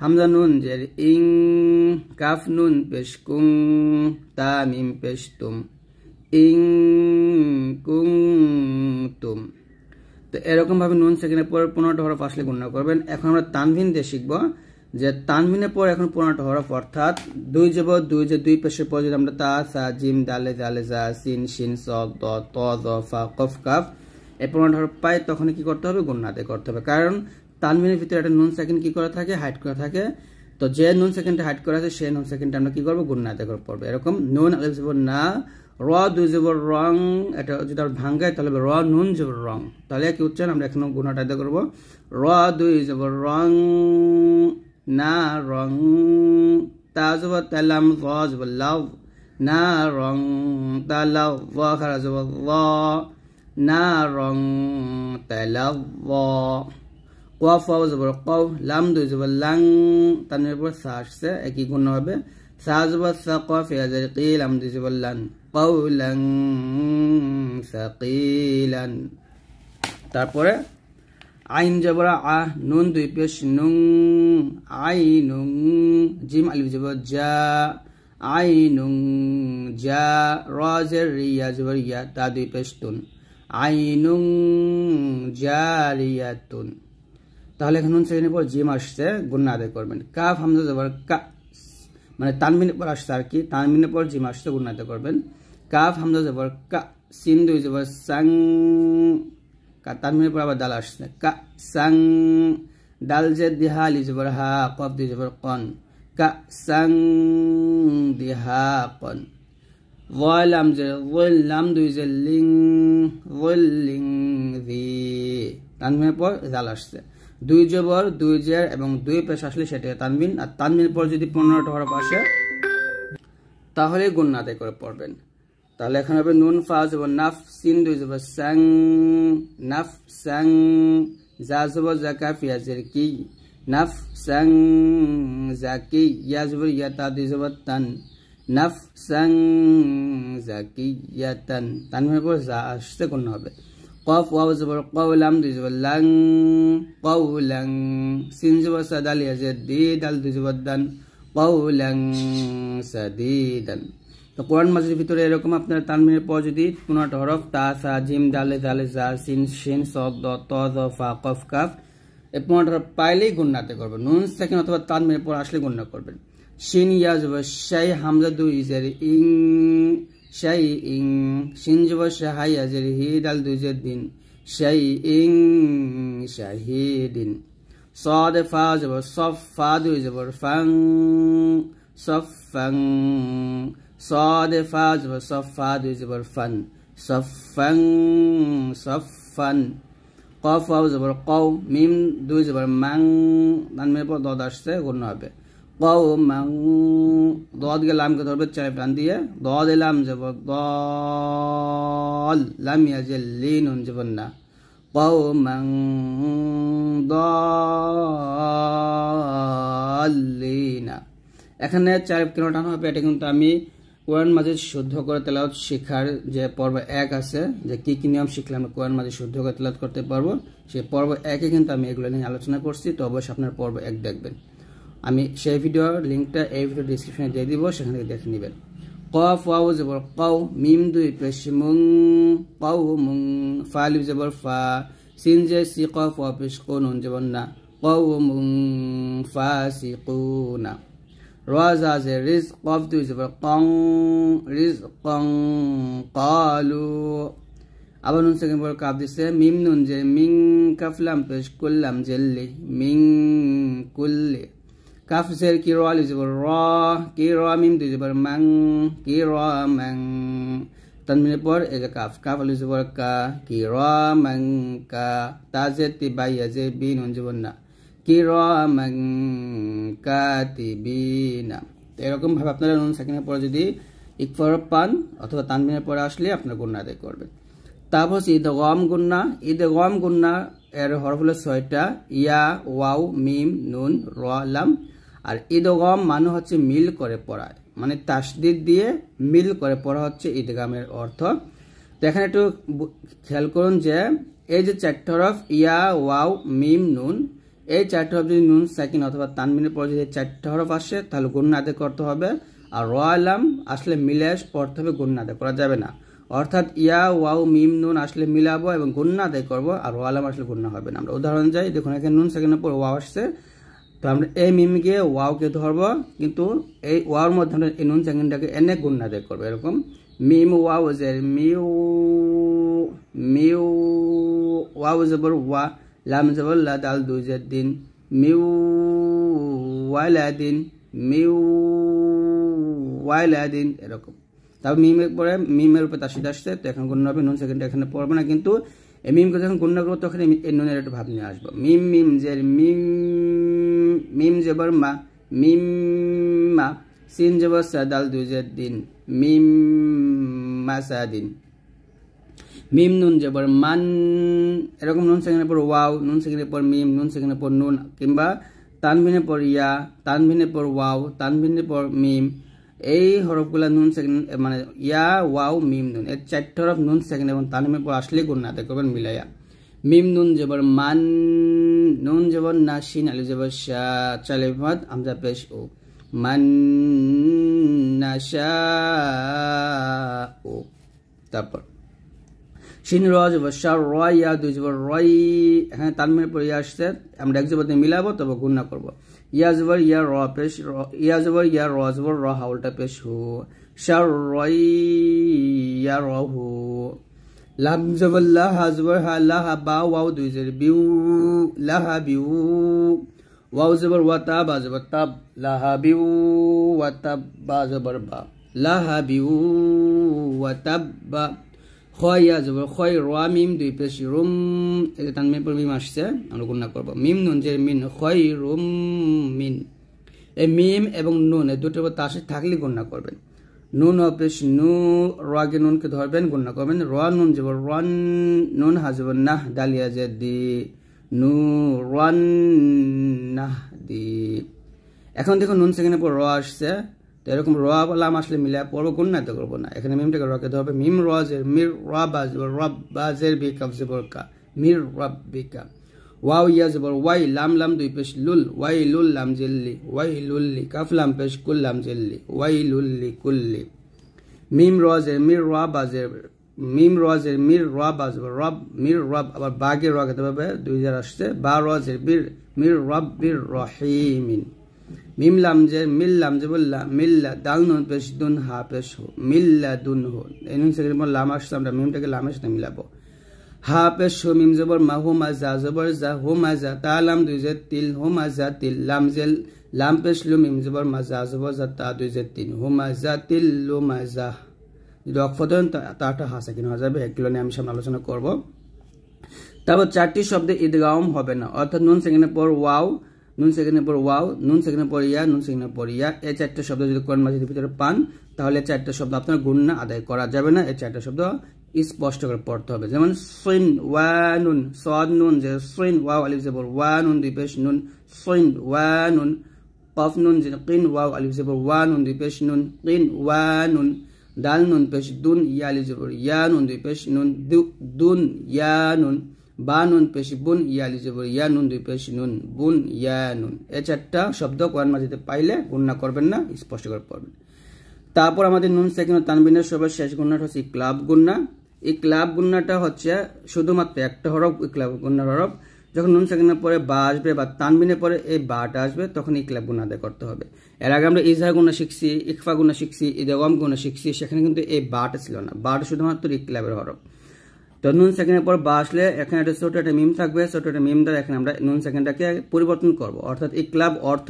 হামজা নুন জের ইং কাফ নুন পেশ কুং তা মিম পেশ তুম ইং কুং তুম তো এরকমভাবে নুন সেখানে পরে পনেরোটা হরফ আসলে গুণনা করবেন এখন আমরা তানভিন দিয়ে শিখবো যে তানমিনের পর এখন পনেরোটা হরফ অর্থাৎ দুই যাব দুই যে দুই পেশের পর যদি আমরা তা সা জিম দালে জালে যা সিন শিন স দ ত দ ফা কফ কাফ এই পনেরোটা হরফ পাই তখন কি করতে হবে গুণাতে করতে হবে কারণ তানমিনের ভিতরে একটা নুন সেকেন্ড কি করা থাকে হাইট করা থাকে তো যে নুন সেকেন্ডে হাইট করা আছে সেই নুন সেকেন্ডে আমরা কি করবো গুণাতে করবো এরকম নুন আলিফ যাব না র দুই যাব রং এটা যদি আমরা ভাঙ্গাই তাহলে র নুন যাব রং তাহলে কি উচ্চারণ আমরা এখন গুণাটা করবো র দুই যাব রং narong tazu talam vaz love narong talav wa kharaz wa la narong talav wa qaf wa zabar qaf lam du zabar lang tanwir par sash se ek hi gun hobe saz wa saqaf ya zar qil lam du zabar lan qawlan saqilan tar pore আইন যাব আ নুন দুই পেশ নুং I নুং gym আলিফ যাব যা I নুং যা রজের রিয়া যাব ইয়া তা দুই পেশ তুন আই নুং রিয়া তুন তাহলে এখন নুন সেখানে পর জিম আসছে গুন্না আদায় করবেন কাফ হামজা জবর কা মানে তানবিনের পর আসছে আর কি তানবিনের পর জিম আসছে গুন্না আদায় করবেন কাফ হামজা জবর কা সিন দুই জবর সাং কা তানমিনের পর আবার দাল আসছে কা সাং ডাল জে দিহা লিজবর হা কব দিজবর কন কা সাং দিহা কন ওয়ালাম জে ওয়াল্লাম দুই জে লিং ওয়াল্লিং দি তানমিনের পর দাল আসছে দুই জবর দুই জের এবং দুই পেশ আসলে সেটা তানমিন আর তানবিনের পর যদি পনেরোটা হওয়ার আসে তাহলে গুণ আদায় করে পড়বেন তাহলে এখানে হবে নুন ফা যাব নাফ সিন দুই যাব স্যাং নাফ স্যাং যা যাব জাকা ফিয়াজের কি নাফ স্যাং জাকি ইয়া যাব ইয়া তা দুই যাব তান নাফ স্যাং জাকি ইয়া তান তান হয়ে পর যা আসতে কোন হবে কফ ওয়াও জবর কওলাম দুই জবর লাং কওলাং সিন জবর সাদাল ইয়াজের দি দাল দুই জবর দান কওলাং সাদিদান তো কোরআন মাজির ভিতরে এরকম আপনার তানমিনের পর যদি কোনো হরফ তা সা জিম দালে দালে জা সিন শিন সব দ ত দ ফা কফ কাফ এই পনেরোটা হরফ পাইলেই গুণনাতে করবেন নুন সেকেন্ড অথবা তানমিনের পর আসলে গুণনা করবেন শিন ইয়া জব শাই হামজা দু ইজের ইং শাই ইং শিন জব শাহাই আজের হি দাল ইজের দিন শাই ইং দিন সদ ফা জব সফ ফা দু জবর ফাং সফ ফাং صاد فا زبر فن صفا صفا قف زبر قو ميم دو زبر من তানমীর পর দদ আসছে গুণ হবে قو من দদ কে লামকে ধরবে চাপ টান দিয়ে দদ লাম জবর দল লাম ইয়াজিল লিনুন যাব না قو من লিনা এখানে চাপ কেন টান হবে এটা কিন্তু আমি কোরআন মাজিদ শুদ্ধ করে তেলাওয়াত শেখার যে পর্ব এক আছে যে কি কি নিয়ম শিখলে আমরা কোরআন মাজিদ শুদ্ধ করে তেলাওয়াত করতে পারবো সেই পর্ব একে কিন্তু আমি এগুলো নিয়ে আলোচনা করছি তো অবশ্যই আপনার পর্ব এক দেখবেন আমি সেই ভিডিওর লিঙ্কটা এই ভিডিও ডিসক্রিপশনে দিয়ে দিব সেখান থেকে দেখে নেবেন কফ ওয়াও জবর কাউ মিম দুই পেশ মুং কও মুং ফা লিফ জবর ফা সিন জে সি কফ ওয়া পেশ কো নুন জবর না কাউ মুং ফা সি কো না رزا رزق قفتو رزقا رزقا قالوا আবার নুন সেকেন্ড পর কাপ দিছে মিম নুন যে মিং কাফলাম পেশ করলাম জেল্লি মিং কুল্লি কাফ জের কি রা লিজে বল র কি র মিম দিজে বল মাং কি র মাং তানমিনের পর এই যে কাফ কাফ লিজে বল কা কি র মাং কা তাজে তিবাইয়া যে বি নুন জীবন না কিরমান কাতিবিনা এরকমভাবে আপনারা নুন সাকিনের পরে যদি ইকফর পান অথবা তানবিনের পরে আসলে আপনার গুন্না আদায় করবেন তারপর হচ্ছে ঈদ গম গুন্না ঈদ গম গুন্না এর হরফ হলো ছয়টা ইয়া ওয়াও মিম নুন রাম লাম আর ঈদ গম মানে হচ্ছে মিল করে পড়া মানে তাসদিদ দিয়ে মিল করে পড়া হচ্ছে ঈদগামের অর্থ দেখেন একটু খেয়াল করুন যে এই যে চ্যাক্টর অফ ইয়া ওয়াও মিম নুন এই চারটি হরফ যদি নুন সাকিন অথবা তানমিনের পর যদি চারটি হরফ আসে তাহলে না আদায় করতে হবে আর র আলাম আসলে মিলে পড়তে হবে না আদায় করা যাবে না অর্থাৎ ইয়া ওয়াও মিম নুন আসলে মিলাবো এবং না আদায় করবো আর র আলাম আসলে গণ্য হবে না আমরা উদাহরণ যাই দেখুন এখানে নুন সাকিনের পর ওয়াও আসছে তো আমরা এই মিম গিয়ে ওয়াওকে ধরবো কিন্তু এই ওয়ার মধ্যে আমরা এই নুন সাকিনটাকে এনে না আদায় করবো এরকম মিম ওয়াও যে মিউ মিউ ওয়াও জবর ওয়া লাম জবল্লা দাল দুই দিন মিউ ওয়ালাদিন মিউ ওয়ালাদিন এরকম তারপর মিমের পরে মিমের উপরে তার সিদ্ধ আসছে তো এখন গুণ হবে নুন সেকেন্ড এখানে পড়বে না কিন্তু এই মিমকে যখন গুণ করবো তখন এই নুনের একটা ভাব নিয়ে আসবো মিম মিম জের মিম মিম জবর মা মিম মা সিন জবর সাদাল দুজের দিন মিম সাদিন মিম নুন যাবর মান এরকম নুন সেখানে পর ওয়াও নুন সেখানে পর মিম নুন সেখানে পর নুন কিংবা তানভিনের পর ইয়া তানভিনের পর ওয়াও তানভিনের পর মিম এই হরফগুলা নুন সেখানে মানে ইয়া ওয়াও মিম নুন এর চারটে হরফ নুন সেখানে এবং তানভিনের পর আসলে গুণ না করবেন মিলাইয়া মিম নুন জবর মান নুন জবর নাসিন আলু জবর শা চালে ভাত আমজা পেশ ও মান নাশা ও তারপর सिनरज वर्षा रय या दुजर रय हाँ तालमेल पर आसते मिलाब तब गुणा करब यजर या र पेश यजर या रजर र हाउल पेश हो रु लाजबर ला हजबर हा ला बा वाउ दुजर बिउ ला बिउ वाउ जबर वाता बाजबर ताब ला बिउ वाता बाजबर बा ला बिउ वाता बा খয়া জবর খয় রোয়া মিম দুই পেশ রুম এতে তানমিন পর মিম আসছে আমরা গুণনা করবো মিম নুন যে মিন খয় রুম মিন এই মিম এবং নুন এই দুটোর উপর থাকলে গুণনা করবেন নুন অপেশ নু রোয়াকে নুনকে ধরবেন গুণনা করবেন রোয়া নুন যাব রন নুন হাজব নাহ ডালিয়া যে দি নু রন নাহ দি এখন দেখুন নুন সেখানে পর র আসছে তো এরকম রোয়া লাম আসলে মিলে পড়বো গুণায়িত করবো না এখানে মিমটাকে রকে ধরবে মিম রাজের মির রাবাজ রাবাজের বি কাবজে কা মির রাব্বিকা ওয়াও ইয়া জবর ওয়াই লাম লাম দুই পেশ লুল ওয়াই লুল লাম জেল্লি ওয়াই লুল্লি কাফ লাম পেশ কুল লাম জেল্লি ওয়াই লুল্লি কুল্লি মিম রজের মির বাজে মিম রজের মির রব আসবে রব মির রব আবার বাঘের রগ হতে দুই জার আসছে বা রজের বীর মির রব বীর রহিমিন মিমলাম যে মিল যে বললা মিল্লা দাল নুন পেশ দুন হা পেশ হো মিল্লা দুন হো এনুন নুন সেখানে লাম আসছে আমরা মিমটাকে লামের সাথে মিলাবো হা পেশ হো মিম জবর মা হো মা জা জবর জা হো মা জা তা লাম দুই জের তিল হো মা জা তিল লাম জেল লাম পেশ লু মিম জবর মা জা জবর জা তা দুই জের তিন হো মা জা তিল লু মা জা যদি অক্ষ ধরেন তাটা হাসা কিনা যাবে এগুলো নিয়ে আমি সামনে আলোচনা করব তারপর চারটি শব্দে ঈদগাওম হবে না অর্থাৎ নুন সেখানে পর ওয়াও নুন সেকেন্ডের পর ওয়াও নুন সেকেন্ডের পর ইয়া নুন সেকেন্ডের পর ইয়া এই চারটে শব্দ যদি কোরআন মাজিদের ভিতরে পান তাহলে চারটে শব্দ আপনার গুণ আদায় করা যাবে না এই চারটে শব্দ স্পষ্ট করে পড়তে হবে যেমন সৈন নুন সদ নুন যে সৈন ওয়াও আলিফ জেবর ওয়া নুন পেশ নুন সৈন নুন পফ নুন যে কিন ওয়াও আলিফ জেবর ওয়া নুন পেশ নুন কিন নুন ডাল নুন পেশ দুন ইয়া আলিফ জেবর ইয়া নুন দুই পেশ নুন দুন ইয়া নুন বা নুন পেশি বুন ইয়া লিজে বলি ইয়া নুন দুই পেশি নুন বুন ইয়া নুন এ চারটা শব্দ কোরআন মাঝিতে পাইলে গুণনা করবেন না স্পষ্ট করে পড়বেন তারপর আমাদের নুন সেকেন্ড তানবিনের সবার শেষ গুণনাটা হচ্ছে ক্লাব গুণনা এই ক্লাব গুণনাটা হচ্ছে শুধুমাত্র একটা হরফ ক্লাব গুণনার হরফ যখন নুন সেকেন্ডের পরে বা আসবে বা তানবিনের পরে এই বাটা আসবে তখন এই ক্লাব গুণ আদায় করতে হবে এর আগে আমরা ইজহার গুণা শিখছি ইকফা গুণা শিখছি ইদগম গুণা শিখছি সেখানে কিন্তু এই বাটা ছিল না বাটা শুধুমাত্র এই ক্লাবের হরফ তো নুন সেকেন্ডের পর বা আসলে এখানে একটা ছোট একটা মিম থাকবে ছোট একটা মিম দ্বারা এখানে আমরা নুন সেকেন্ডটাকে পরিবর্তন করব অর্থাৎ এই ক্লাব অর্থ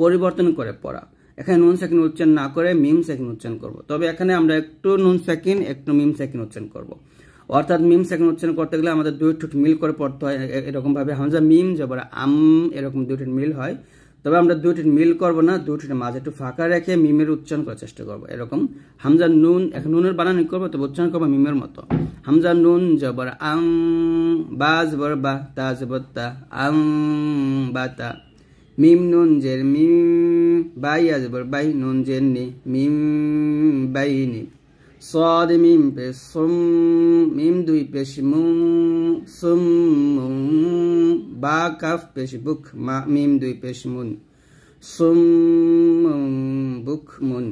পরিবর্তন করে পড়া এখানে নুন সেকেন্ড উচ্চারণ না করে মিম সেকেন্ড উচ্চারণ করব তবে এখানে আমরা একটু নুন সেকেন্ড একটু মিম সেকেন্ড উচ্চারণ করব অর্থাৎ মিম সেকেন্ড উচ্চারণ করতে গেলে আমাদের দুই ঠোঁট মিল করে পড়তে হয় এরকমভাবে হামজা মিম যাবার আম এরকম দুই ঠোঁট মিল হয় তবে আমরা দুইটির মিল করব না দুইটির মাঝে একটু ফাঁকা রেখে মিমের উচ্চারণ করার চেষ্টা করব এরকম হামজা নুন এখন নুনের বানানি করবো তবে উচ্চারণ করবো মিমের মতো হামজা নুন জবর আং বা জবর বা তা জবর তা আং বা তা মিম নুন জের মিম বাই আজবর বাই নুন জের নি মিম বাই নি সদ মিম পে সুম মিম দুই পেশ মুম সুম মুম বা কাফ পেশ বুক মা মিম দুই পেশ মুন সুম বুক মুন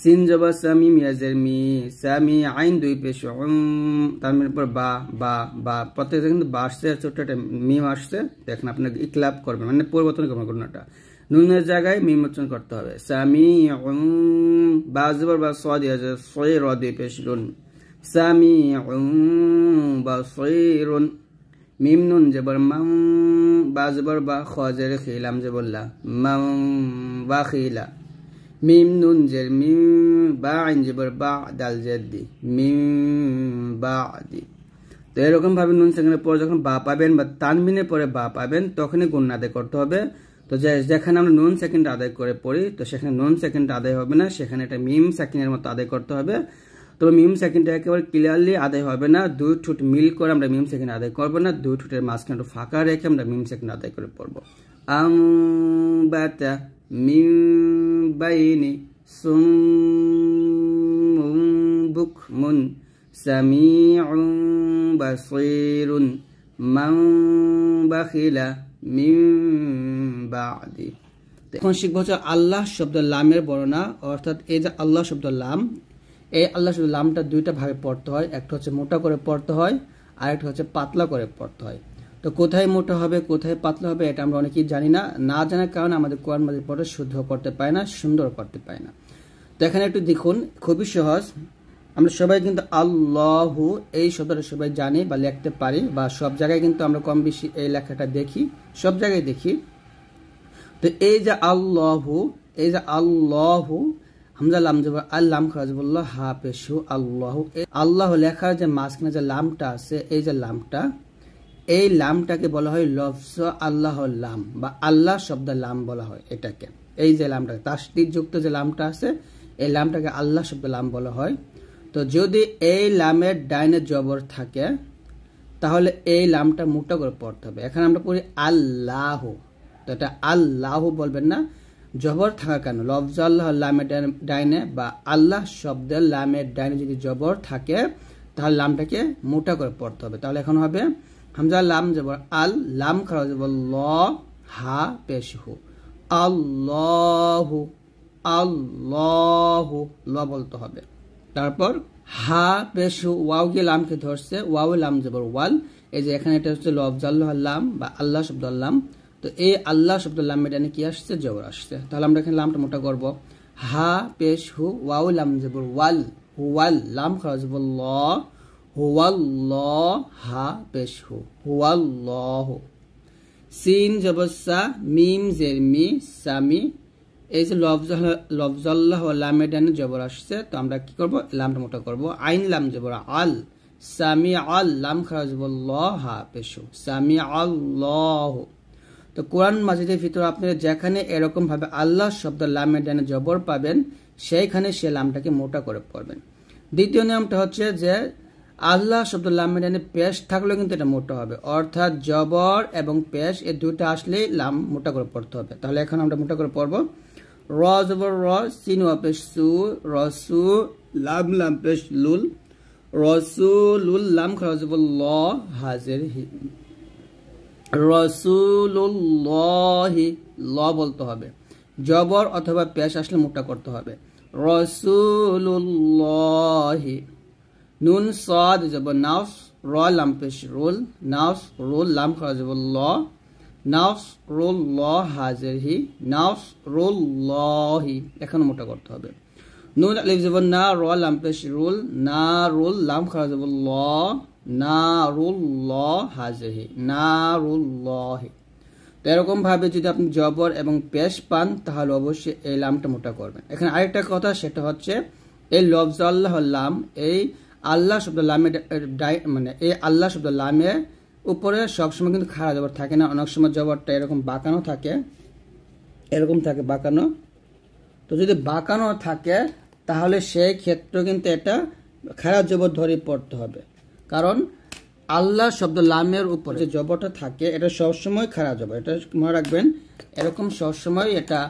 সিন জবা সামি মিয়াজের মি সামি আইন দুই পেশ তার বা বা বা প্রত্যেকটা কিন্তু বা আসছে ছোট্ট একটা মিম আসছে দেখেন আপনার ইকলাপ করবেন মানে পরিবর্তন করবেন ঘটনাটা নুনের জায়গায় মিম উচ্চারণ করতে হবে সামি বা জবর বা সদি আছে সয়ে র দুই পেশ রুন সামি বা সয় রুন মিম নুন জবর মাম বা জবর বা খজের খিলাম জবল্লা মাম বা খিলা মিম নুন জের মিম বা আইন জবর বা দাল জের দি মিম বা দি তো এরকমভাবে নুন সেখানে পরে যখন বা পাবেন বা তানবিনের পরে বা পাবেন তখনই গুণ আদায় করতে হবে তো যেখানে আমরা নুন সেকেন্ড আদায় করে পড়ি তো সেখানে নুন সেকেন্ড আদায় হবে না সেখানে একটা মিম সেকেন্ডের মতো আদায় করতে হবে তবে মিম সেকেন্ডটা একেবারে ক্লিয়ারলি আদায় হবে না দুই ঠুট মিল করে আমরা মিম সেকেন্ড আদায় করবো না দুই ঠুটের মাঝখানে ফাঁকা রেখে আমরা মিম সেকেন্ড আদায় করে পড়বো আম্বাতা মিম বুকমুন মিম এখন শিখবো হচ্ছে আল্লাহ শব্দ লামের বর্ণনা অর্থাৎ এই যে আল্লাহ শব্দ লাম এই আল্লাহ শুধু লামটা দুইটা ভাবে পড়তে হয় একটা হচ্ছে মোটা করে পড়তে হয় আর একটা হচ্ছে পাতলা করে পড়তে হয় তো কোথায় মোটা হবে কোথায় পাতলা হবে এটা আমরা অনেকেই জানি না না জানার কারণে আমাদের কোরআন মাজিদ পড়ে শুদ্ধ করতে পায় না সুন্দর করতে পায় না তো এখানে একটু দেখুন খুবই সহজ আমরা সবাই কিন্তু আল্লাহু এই শব্দটা সবাই জানি বা লিখতে পারি বা সব জায়গায় কিন্তু আমরা কম বেশি এই লেখাটা দেখি সব জায়গায় দেখি তো এই যে আল্লাহু এই যে আল্লাহু হামজা লাম জবর আর লাম বললো হা পেশু আল্লাহ আল্লাহ লেখার যে মাঝখানে যে লামটা আছে এই যে লামটা এই লামটাকে বলা হয় লফস আল্লাহ লাম বা আল্লাহ শব্দ লাম বলা হয় এটাকে এই যে লামটা তাস্তির যুক্ত যে লামটা আছে এই লামটাকে আল্লাহ শব্দ লাম বলা হয় তো যদি এই লামের ডাইনে জবর থাকে তাহলে এই লামটা মোটা করে পড়তে হবে এখানে আমরা পড়ি আল্লাহ তো এটা আল্লাহ বলবেন না জবর থাকাকালীন লফজ আল্লাহ লামের ডাইনে বা আল্লাহ শব্দের লামের ডাইনে যদি জবর থাকে তাহলে লামটাকে মোটা করে পড়তে হবে তাহলে এখন হবে হামজা লাম জবর আল লাম খারাপ যাব ল হা পেশ হু আল্লাহু আল্লাহু ল বলতে হবে তারপর হা পেশ ওয়াও গিয়ে লামকে ধরছে ওয়াও লাম জবর ওয়াল এই যে এখানে এটা হচ্ছে লফজাল্লাহ লাম বা আল্লাহ শব্দ আল্লাম তো এ আল্লাহ শব্দ লাম মেডানে কি আসছে জবর আসছে তাহলে আমরা এখানে লামটা মোটা করব হা পেশ হু ওয়াও লাম জবর ওয়াল হুয়াল লাম খরচ ল হুয়াল ল হা পেশ হু হুয়াল ল হু সিন জবসা মিম জের মি সামি এই যে লফজল্লাহ লামে ডানে জবর আসছে তো আমরা কি করব লামটা মোটা করব আইন লাম জবর আল সামি আল লাম খরচ ল হা পেশু সামি আল ল হু তো কোরআন মাজিদের ভিতরে আপনারা যেখানে এরকমভাবে আল্লাহ শব্দ লামের ডানে জবর পাবেন সেইখানে সে লামটাকে মোটা করে পড়বেন দ্বিতীয় নিয়মটা হচ্ছে যে আল্লাহ শব্দ লামের ডানে পেশ থাকলেও কিন্তু এটা মোটা হবে অর্থাৎ জবর এবং পেশ এ দুইটা আসলে লাম মোটা করে পড়তে হবে তাহলে এখন আমরা মোটা করে পড়ব র জবর র সিন পেশ সু রসু লাম লাম পেশ লুল রসুল লাম খরচ ল হাজের রসুল্লাহি ল বলতে হবে জবর অথবা পেশ আসলে মোটা করতে হবে রসুল্লাহি নুন সদ যাব নাফস র লাম পেশ রোল নাফস রোল লাম খরা যাব ল নাফস রোল ল হাজির হি নাফস রোল লহি এখন মোটা করতে হবে নুন আলিফ যাব না র লাম পেশ রোল না রোল লাম খরা যাব ল নারুল্লাহি নারুল্লাহি তো এরকমভাবে যদি আপনি জবর এবং পেশ পান তাহলে অবশ্যই এই লামটা মোটা করবেন এখানে আরেকটা কথা সেটা হচ্ছে এই লফজ আল্লাহ লাম এই আল্লাহ শব্দ লামে মানে এই আল্লাহ শব্দ লামের উপরে সবসময় কিন্তু খাড়া জবর থাকে না অনেক সময় জবরটা এরকম বাঁকানো থাকে এরকম থাকে বাঁকানো তো যদি বাঁকানো থাকে তাহলে সেই ক্ষেত্র কিন্তু এটা খারাপ জবর ধরে পড়তে হবে কারণ আল্লাহ শব্দ লামের উপরে যে জবটা থাকে এটা সবসময় খারা জব এটা মনে রাখবেন এরকম সবসময় এটা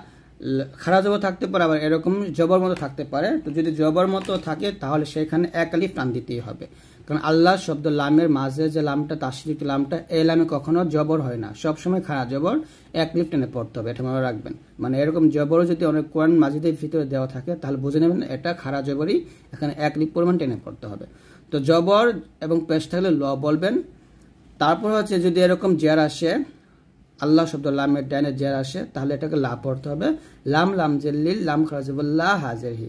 খারাপ জব থাকতে পারে আবার এরকম জবর মতো থাকতে পারে তো যদি জবর মতো থাকে তাহলে সেখানে এক প্রাণ দিতেই হবে কারণ আল্লাহ শব্দ লামের মাঝে যে লামটা তাসিযুক্ত লামটা এই লামে কখনো জবর হয় না সবসময় খারা জবর এক লিপ টেনে পড়তে হবে এটা মনে রাখবেন মানে এরকম জবরও যদি অনেক কোরআন মাঝেদের ভিতরে দেওয়া থাকে তাহলে বুঝে নেবেন এটা খারাপ জবরই এখানে এক লিপ পরিমাণ টেনে পড়তে হবে তো জবর এবং পেশ থাকলে ল বলবেন তারপর হচ্ছে যদি এরকম জের আসে আল্লাহ শব্দ লামের ডাইনে জের আসে তাহলে এটাকে লা পড়তে হবে লাম লাম যে লিল লাম খরাজিবুল্লাহ হাজের হি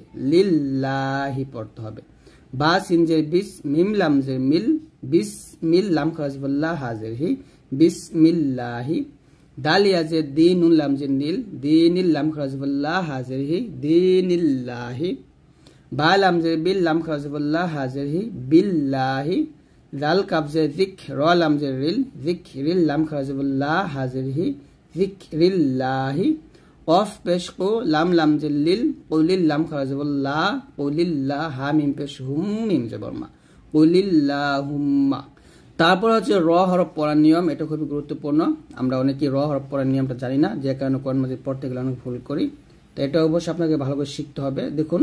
লাহি পড়তে হবে বা যে বিস মিম লাম যে মিল বিস মিল লাম খরাজিবুল্লাহ হাজের হি বিস মিল্লাহি দালিয়া যে দিন লাম যে নীল দিন লাম খরাজিবুল্লাহ হাজের হি দিন বা লামজে বিল লাম খাজবুল্লাহ হাজেরহি বিল্লাহি জাল কাবজে জিক র লামজে রিল জিক রিল লাম খাজবুল্লাহ হাজেরহি জিক রিল্লাহি অফ পেশ কো লাম লামজে জে লিল কলিল লাম খাজবুল্লাহ কলিল্লাহ হা মিম পেশ হুম মিম জে বর্মা কলিল্লাহুম্মা তারপর হচ্ছে র হরফ পড়ার নিয়ম এটা খুবই গুরুত্বপূর্ণ আমরা অনেকে র হরফ পড়ার নিয়মটা জানি না যে কারণে কোন মাঝে পড়তে গেলে অনেক ভুল করি তো এটা অবশ্যই আপনাকে ভালো করে শিখতে হবে দেখুন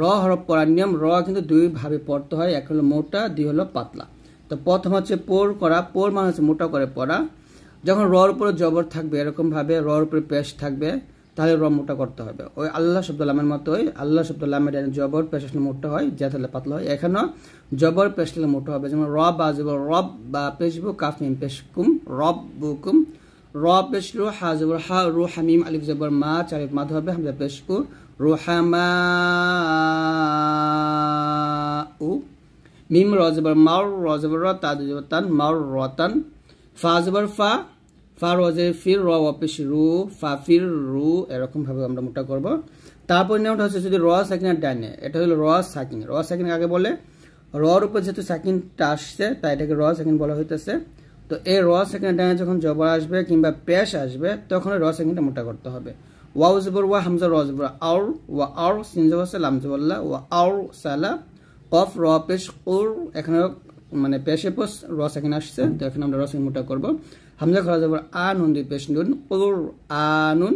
র হরফ করার নিয়ম র কিন্তু দুইভাবে পড়তে হয় এক হলো মোটা দুই হলো পাতলা তো প্রথম হচ্ছে পোর করা পোর মানে হচ্ছে মোটা করে পড়া যখন রর উপরে জবর থাকবে এরকমভাবে রর উপরে পেশ থাকবে তাহলে র মোটা করতে হবে ওই আল্লাহ শব্দ মতো ওই আল্লাহ শব্দ জবর পেশাশলে মোটা হয় যা তাহলে পাতলা হয় এখানেও জবর পেশলে মোটা হবে যেমন রব বা রব বা পেশবু কাফিম পেশকুম রব বুকুম র পেশলু হা জবর হা রু হামিম আলিফ জবর মা চারিফ মাধ হবে হামজা পেশকু রুহামা উ মিম র জবর মার র জবর তান মার রতান ফা ফা ফা রজে ফির র অপেশ রু ফা ফির রু এরকমভাবে আমরা মোটা করব তারপর নিয়মটা হচ্ছে যদি র সাকিনের ডাইনে এটা হলো র সাকিন র সাকিন আগে বলে রর উপর যেহেতু সাকিনটা আসছে তাই এটাকে র সাকিন বলা হইতেছে তো এই র সেকেন্ডটা যখন জবর আসবে কিংবা পেশ আসবে তখন র সেকেন্ডটা মোটা করতে হবে ওয়া জবর ওয়া হামজা র জবর আউর ওয়া আউর সিন জবর সালাম জবল্লা ওয়া আউর সালা কফ র পেশ উর এখানে মানে পেশে পোস র সেকেন্ড আসছে তো এখন আমরা র সেকেন্ড মোটা করবো হামজা খরা জবর আ নুন দি পেশ নুন আ নুন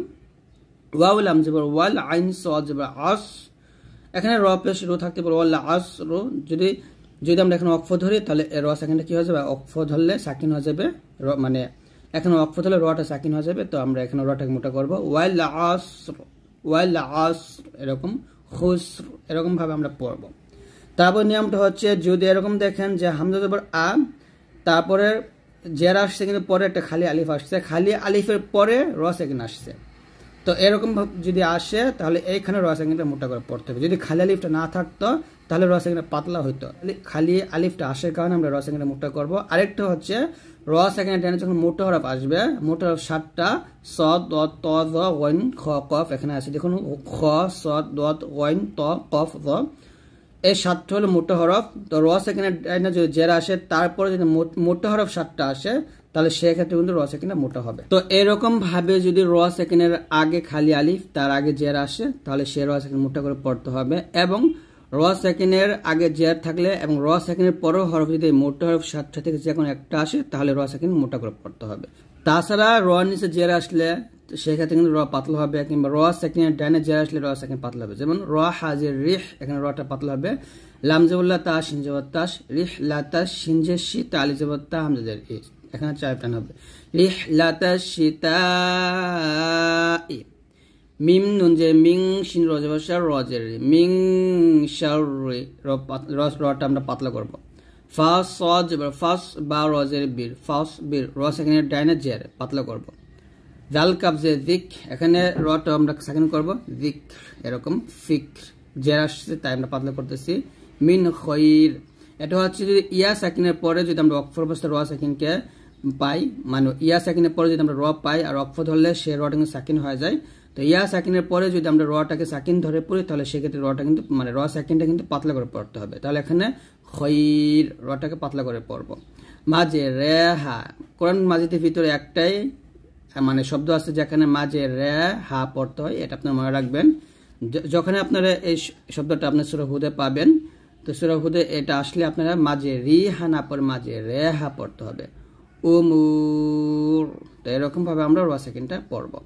ওয়াউল হাম জবর ওয়াল আইন স জবর আস এখানে র পেশ রু থাকতে পারে ওয়াল আস রু যদি যদি আমরা এখন অক্ষ ধরি তাহলে র সেকেন্ডে কী হয়ে যাবে অক্ষ ধরলে সাকিন হয়ে যাবে র মানে এখন অক্ষ ধরলে রটা সাকিন হয়ে যাবে তো আমরা এখানে রটাকে মোটা করবো ওয়াইল আসর ওয়াইল আসর এরকম খুসর এরকমভাবে আমরা পড়ব তারপর নিয়মটা হচ্ছে যদি এরকম দেখেন যে হামদা জবর আ তারপরে জের আসছে কিন্তু পরে একটা খালি আলিফ আসছে খালি আলিফের পরে র সেকেন্ড আসছে তো এরকম যদি আসে তাহলে এইখানে র মোটা করে পড়তে হবে যদি খালি আলিফটা না থাকতো তাহলে র পাতলা হইতো খালি আলিফটা আসার কারণে আমরা র মোটা করবো আরেকটা হচ্ছে র যখন মোটা হরফ আসবে মোটা হরফ সাতটা স দ ত দ ওয়াইন খ কফ এখানে আছে দেখুন খ স দ ওয়াইন ত কফ দ এই সাতটা হলো মোটা হরফ তো র যদি জেরা আসে তারপরে যদি মোটা হরফ সাতটা আসে তাহলে সেক্ষেত্রে কিন্তু র সেকেন্ডে মোটা হবে তো এরকম ভাবে যদি র সেকেন্ডের আগে খালি আলিফ তার আগে জের আসে তাহলে সে র সেকেন্ড মোটা করে পড়তে হবে এবং র সেকেন্ডের আগে জের থাকলে এবং র সেকেন্ডের পরেও হরফ যদি মোটা হরফ সাতটা থেকে যে কোনো একটা আসে তাহলে র সেকেন্ড মোটা করে পড়তে হবে তাছাড়া র নিচে জের আসলে সেক্ষেত্রে কিন্তু র পাতলা হবে কিংবা র সেকেন্ডের ডাইনে জের আসলে র সেকেন্ড পাতলা হবে যেমন র হাজির রিহ এখানে রটা পাতলা হবে লামজাবুল্লাহ তাস সিনজাবাত্তাস রিহ লাতাস সিনজে শি তা তালিজাবাত্তা হামজাদের ইস এখানে চার টান হবে রিহলাতা সীতা মিম নুন যে মিং শিন রজ বসা রজের মিং শার রস রটা আমরা পাতলা করব ফাস সজ এবার ফাস বা রজের বীর ফাস বীর রস এখানে ডাইনে জের পাতলা করব জাল যে দিক এখানে রটা আমরা সেকেন্ড করব দিক এরকম ফিক জের আসছে তাই আমরা পাতলা করতেছি মিন খইর এটা হচ্ছে যদি ইয়া সাকিনের পরে যদি আমরা অক্ষর অবস্থা র সাকিনকে পাই মানে ইয়া সাকিনের পরে যদি আমরা র পাই আর অক্ষ ধরলে সে রটা কিন্তু সাকিন হয়ে যায় তো ইয়া সাকিনের পরে যদি আমরা রটাকে সাকিন ধরে পড়ি তাহলে সেক্ষেত্রে রটা কিন্তু মানে র সাকিনটা কিন্তু পাতলা করে পড়তে হবে তাহলে এখানে খৈর রটাকে পাতলা করে পড়ব মাঝে রে হা কোরআন মাঝিদের ভিতরে একটাই মানে শব্দ আছে যেখানে মাঝে রে হা পড়তে হয় এটা আপনার মনে রাখবেন যখন আপনারা এই শব্দটা আপনার হুদে পাবেন তো হুদে এটা আসলে আপনারা মাঝে রি হা না পড়ে মাঝে রে হা পড়তে হবে উমুর তো এরকমভাবে আমরা রোয়া সেকেন্ডটা পড়বো